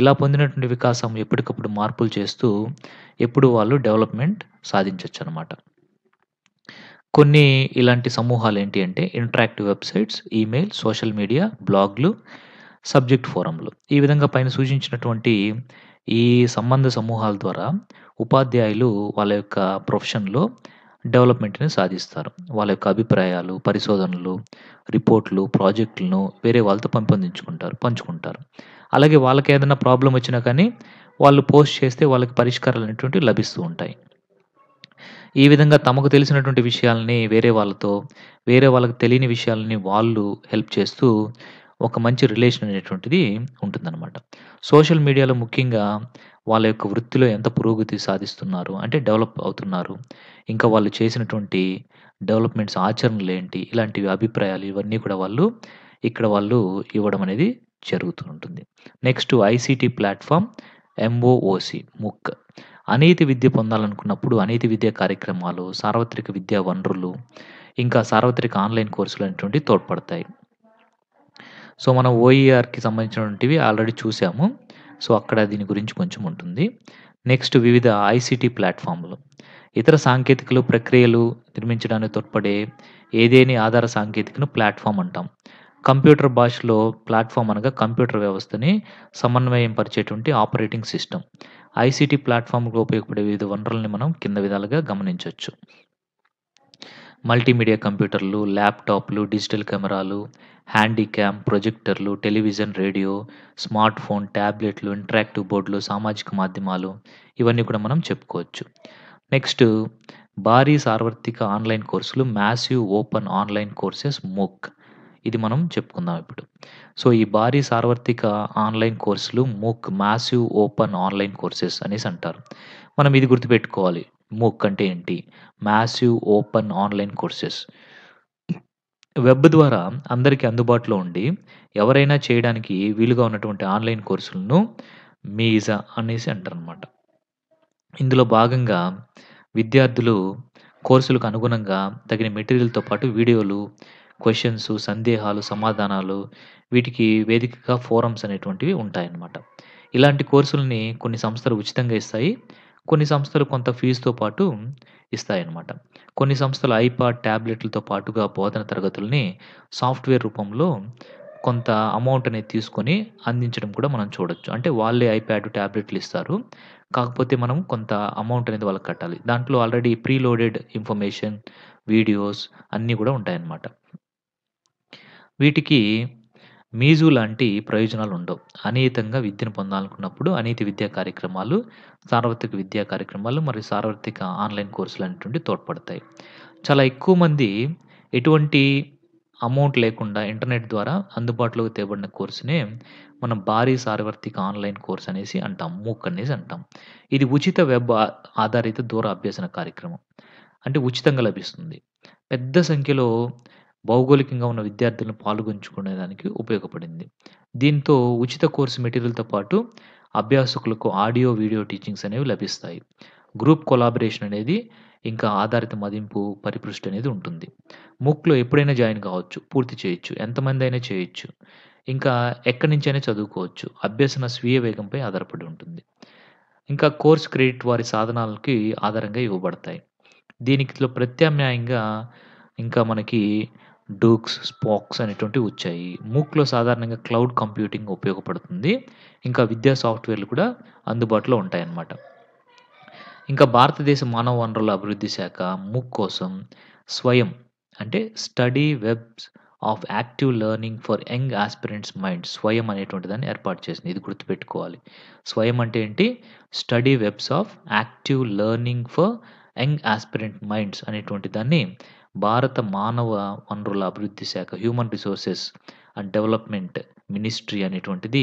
ఇలా పొందినటువంటి వికాసం ఎప్పటికప్పుడు మార్పులు చేస్తూ ఎప్పుడు వాళ్ళు డెవలప్మెంట్ సాధించవచ్చు అనమాట కొన్ని ఇలాంటి సమూహాలు ఏంటి అంటే interactive websites email social media బ్లాగ్లు సబ్జెక్ట్ ఫోరంలు ఈ విధంగా పైన సూచించినటువంటి ఈ సంబంధ సమూహాల ద్వారా ఉపాధ్యాయులు వాళ్ళ యొక్క ప్రొఫెషన్లో డెవలప్మెంట్ని సాధిస్తారు వాళ్ళ యొక్క అభిప్రాయాలు పరిశోధనలు రిపోర్ట్లు ప్రాజెక్టులను వేరే వాళ్ళతో పెంపొందించుకుంటారు పంచుకుంటారు అలాగే వాళ్ళకి ఏదైనా ప్రాబ్లం వచ్చినా కానీ వాళ్ళు పోస్ట్ చేస్తే వాళ్ళకి పరిష్కారాలు అనేటువంటివి లభిస్తూ ఉంటాయి ఈ విధంగా తమకు తెలిసినటువంటి విషయాలని వేరే వాళ్ళతో వేరే వాళ్ళకి తెలియని విషయాలని వాళ్ళు హెల్ప్ చేస్తూ ఒక మంచి రిలేషన్ అనేటువంటిది ఉంటుందన్నమాట సోషల్ మీడియాలో ముఖ్యంగా వాళ్ళ యొక్క వృత్తిలో ఎంత పురోగతి సాధిస్తున్నారు అంటే డెవలప్ అవుతున్నారు ఇంకా వాళ్ళు చేసినటువంటి డెవలప్మెంట్స్ ఆచరణలు ఏంటి ఇలాంటివి అభిప్రాయాలు ఇవన్నీ కూడా వాళ్ళు ఇక్కడ వాళ్ళు ఇవ్వడం అనేది జరుగుతూ ఉంటుంది next ICT platform MOOC MOOC అనీతి విద్య పొందాలనుకున్నప్పుడు అనీతి విద్యా కార్యక్రమాలు సార్వత్రిక విద్యా వనరులు ఇంకా సార్వత్రిక ఆన్లైన్ కోర్సులు అనేటువంటివి తోడ్పడతాయి సో మనం ఓఈఆర్కి సంబంధించినటువంటివి ఆల్రెడీ చూసాము సో అక్కడ దీని గురించి కొంచెం ఉంటుంది నెక్స్ట్ వివిధ ఐసిటీ ప్లాట్ఫామ్లు ఇతర సాంకేతికలు ప్రక్రియలు నిర్మించడానికి తోడ్పడే ఏదేని ఆధార సాంకేతికను ప్లాట్ఫామ్ అంటాం కంప్యూటర్ భాషలో ప్లాట్ఫామ్ అనగా కంప్యూటర్ వ్యవస్థని సమన్వయం పరిచేటువంటి ఆపరేటింగ్ సిస్టమ్ ఐసీటీ ప్లాట్ఫామ్కు ఉపయోగపడే వివిధ వనరులను మనం కింద విధాలుగా గమనించవచ్చు మల్టీమీడియా కంప్యూటర్లు ల్యాప్టాప్లు డిజిటల్ కెమెరాలు హ్యాండీక్యామ్ ప్రొజెక్టర్లు టెలివిజన్ రేడియో స్మార్ట్ ఫోన్ ట్యాబ్లెట్లు ఇంటరాక్టివ్ బోర్డులు సామాజిక మాధ్యమాలు ఇవన్నీ కూడా మనం చెప్పుకోవచ్చు నెక్స్ట్ భారీ సార్వత్రిక ఆన్లైన్ కోర్సులు massive open online courses MOOC ఇది మనం చెప్పుకుందాం ఇప్పుడు సో ఈ భారీ సార్వత్రిక ఆన్లైన్ కోర్సులు MOOC massive open online courses అనేసి అంటారు మనం ఇది గుర్తుపెట్టుకోవాలి మూక్ అంటే ఏంటి massive open online courses web ద్వారా అందరికీ అందుబాటులో ఉండి ఎవరైనా చేయడానికి వీలుగా ఉన్నటువంటి ఆన్లైన్ కోర్సులను మీజా అనేసి అంటారనమాట ఇందులో భాగంగా విద్యార్థులు కోర్సులకు అనుగుణంగా తగిన మెటీరియల్తో పాటు వీడియోలు క్వశ్చన్స్ సందేహాలు సమాధానాలు వీటికి వేదికగా ఫోరమ్స్ అనేటువంటివి ఉంటాయన్నమాట ఇలాంటి కోర్సులని కొన్ని సంస్థలు ఉచితంగా ఇస్తాయి కొన్ని సంస్థలు కొంత ఫీజుతో పాటు ఇస్తాయన్నమాట కొన్ని సంస్థలు ఐపాడ్ ట్యాబ్లెట్లతో పాటుగా బోధన తరగతుల్ని సాఫ్ట్వేర్ రూపంలో కొంత అమౌంట్ అనేది తీసుకొని అందించడం కూడా మనం చూడొచ్చు అంటే వాళ్ళే ఐప్యాడ్ ట్యాబ్లెట్లు ఇస్తారు కాకపోతే మనం కొంత అమౌంట్ అనేది వాళ్ళకి కట్టాలి దాంట్లో ఆల్రెడీ ప్రీలోడెడ్ ఇన్ఫర్మేషన్ వీడియోస్ అన్నీ కూడా ఉంటాయన్నమాట వీటికి మీజు లాంటి ప్రయోజనాలు ఉండవు అనీతంగా విద్యను పొందాలనుకున్నప్పుడు అనీతి విద్యా కార్యక్రమాలు సార్వత్రిక విద్యా కార్యక్రమాలు మరియు సార్వత్రిక ఆన్లైన్ కోర్సులు అనేటువంటి తోడ్పడతాయి చాలా ఎక్కువ మంది ఎటువంటి అమౌంట్ లేకుండా ఇంటర్నెట్ ద్వారా అందుబాటులోకి తేబడిన కోర్సునే మనం భారీ సార్వత్రిక ఆన్లైన్ కోర్స్ అనేసి అంటాం మూక్ అనేసి అంటాం ఇది ఉచిత వెబ్ ఆధారిత దూర అభ్యసన కార్యక్రమం అంటే ఉచితంగా లభిస్తుంది పెద్ద సంఖ్యలో భౌగోళికంగా ఉన్న విద్యార్థులను పాల్గొంచుకునేదానికి ఉపయోగపడింది దీంతో ఉచిత కోర్సు మెటీరియల్తో పాటు అభ్యాసకులకు ఆడియో వీడియో టీచింగ్స్ అనేవి లభిస్తాయి గ్రూప్ కొలాబరేషన్ అనేది ఇంకా ఆధారిత మదింపు పరిపృష్టి అనేది ఉంటుంది ముక్లో ఎప్పుడైనా జాయిన్ కావచ్చు పూర్తి చేయొచ్చు ఎంతమంది అయినా చేయొచ్చు ఇంకా ఎక్కడి నుంచైనా చదువుకోవచ్చు అభ్యసన స్వీయ వేగంపై ఆధారపడి ఉంటుంది ఇంకా కోర్స్ క్రెడిట్ వారి సాధనాలకి ఆధారంగా ఇవ్వబడతాయి దీనికిలో ప్రత్యామ్నాయంగా ఇంకా మనకి డూక్స్ స్పాక్స్ అనేటువంటివి వచ్చాయి మూక్లో సాధారణంగా క్లౌడ్ కంప్యూటింగ్ ఉపయోగపడుతుంది ఇంకా విద్యా సాఫ్ట్వేర్లు కూడా అందుబాటులో ఉంటాయన్నమాట ఇంకా భారతదేశ మానవ వనరుల అభివృద్ధి శాఖ మూక్ కోసం స్వయం అంటే study webs of active learning for young aspirants mind Swayam అనేటువంటి దాన్ని ఏర్పాటు చేసింది ఇది గుర్తుపెట్టుకోవాలి స్వయం అంటే ఏంటి study webs of active learning for young aspirant minds అనేటువంటి దాన్ని భారత మానవ వనరుల అభివృద్ధి శాఖ human resources and development ministry అనేటువంటిది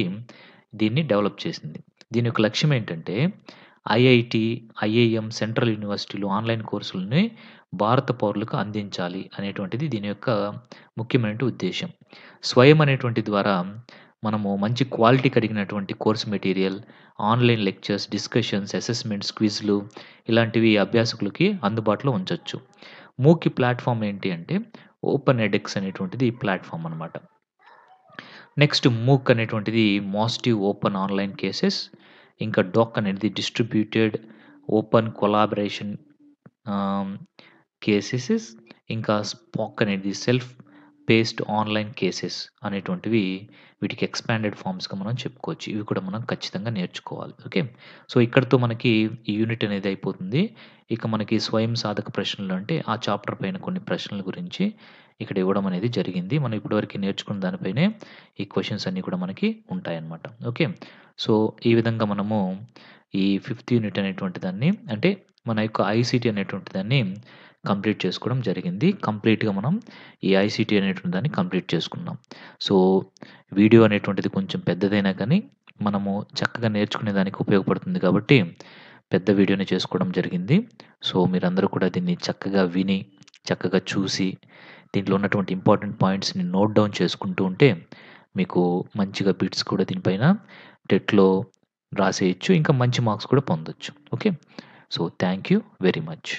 దీన్ని డెవలప్ చేసింది దీని యొక్క లక్ష్యం ఏంటంటే ఐఐటి ఐఐఎం సెంట్రల్ యూనివర్సిటీలు ఆన్లైన్ కోర్సులని భారత పౌరులకు అందించాలి అనేటువంటిది దీని యొక్క ముఖ్యమైన ఉద్దేశం స్వయం అనేటువంటి ద్వారా మనము మంచి క్వాలిటీ కలిగినటువంటి course material online lectures discussions assessments క్విజ్లు ఇలాంటివి అభ్యాసకులకి అందుబాటులో ఉంచవచ్చు మూకి ప్లాట్ఫామ్ ఏంటి అంటే ఓపెన్ ఎడెక్స్ అనేటువంటిది ప్లాట్ఫామ్ అనమాట నెక్స్ట్ మూక్ అనేటువంటిది మాజిటివ్ ఓపెన్ ఆన్లైన్ కేసెస్ ఇంకా డోక్ అనేది డిస్ట్రిబ్యూటెడ్ ఓపెన్ కొలాబరేషన్ కేసెస్ ఇంకా స్పాక్ అనేది సెల్ఫ్ బేస్డ్ ఆన్లైన్ కేసెస్ అనేటువంటివి వీటికి ఎక్స్పాండెడ్ ఫామ్స్గా మనం చెప్పుకోవచ్చు ఇవి కూడా మనం ఖచ్చితంగా నేర్చుకోవాలి ఓకే సో ఇక్కడతో మనకి ఈ యూనిట్ అనేది అయిపోతుంది ఇక మనకి స్వయం సాధక ప్రశ్నలు అంటే ఆ చాప్టర్ పైన కొన్ని ప్రశ్నల గురించి ఇక్కడ ఇవ్వడం అనేది జరిగింది మనం ఇప్పటివరకు నేర్చుకున్న దానిపైనే ఈ క్వశ్చన్స్ అన్నీ కూడా మనకి ఉంటాయన్నమాట ఓకే సో ఈ విధంగా మనము ఈ ఫిఫ్త్ యూనిట్ అనేటువంటి దాన్ని అంటే మన యొక్క ఐసిటీ అనేటువంటి దాన్ని కంప్లీట్ చేసుకోవడం జరిగింది కంప్లీట్గా మనం ఐసీటీ అనేటువంటి దాన్ని కంప్లీట్ చేసుకున్నాం సో వీడియో అనేటువంటిది కొంచెం పెద్దదైనా కానీ మనము చక్కగా నేర్చుకునే దానికి ఉపయోగపడుతుంది కాబట్టి పెద్ద వీడియోని చేసుకోవడం జరిగింది సో మీరందరూ కూడా దీన్ని చక్కగా విని చక్కగా చూసి దీంట్లో ఉన్నటువంటి ఇంపార్టెంట్ పాయింట్స్ని నోట్ డౌన్ చేసుకుంటూ ఉంటే మీకు మంచిగా బిట్స్ కూడా దీనిపైన టెట్లో రాసేయచ్చు ఇంకా మంచి మార్క్స్ కూడా పొందొచ్చు okay so thank you very much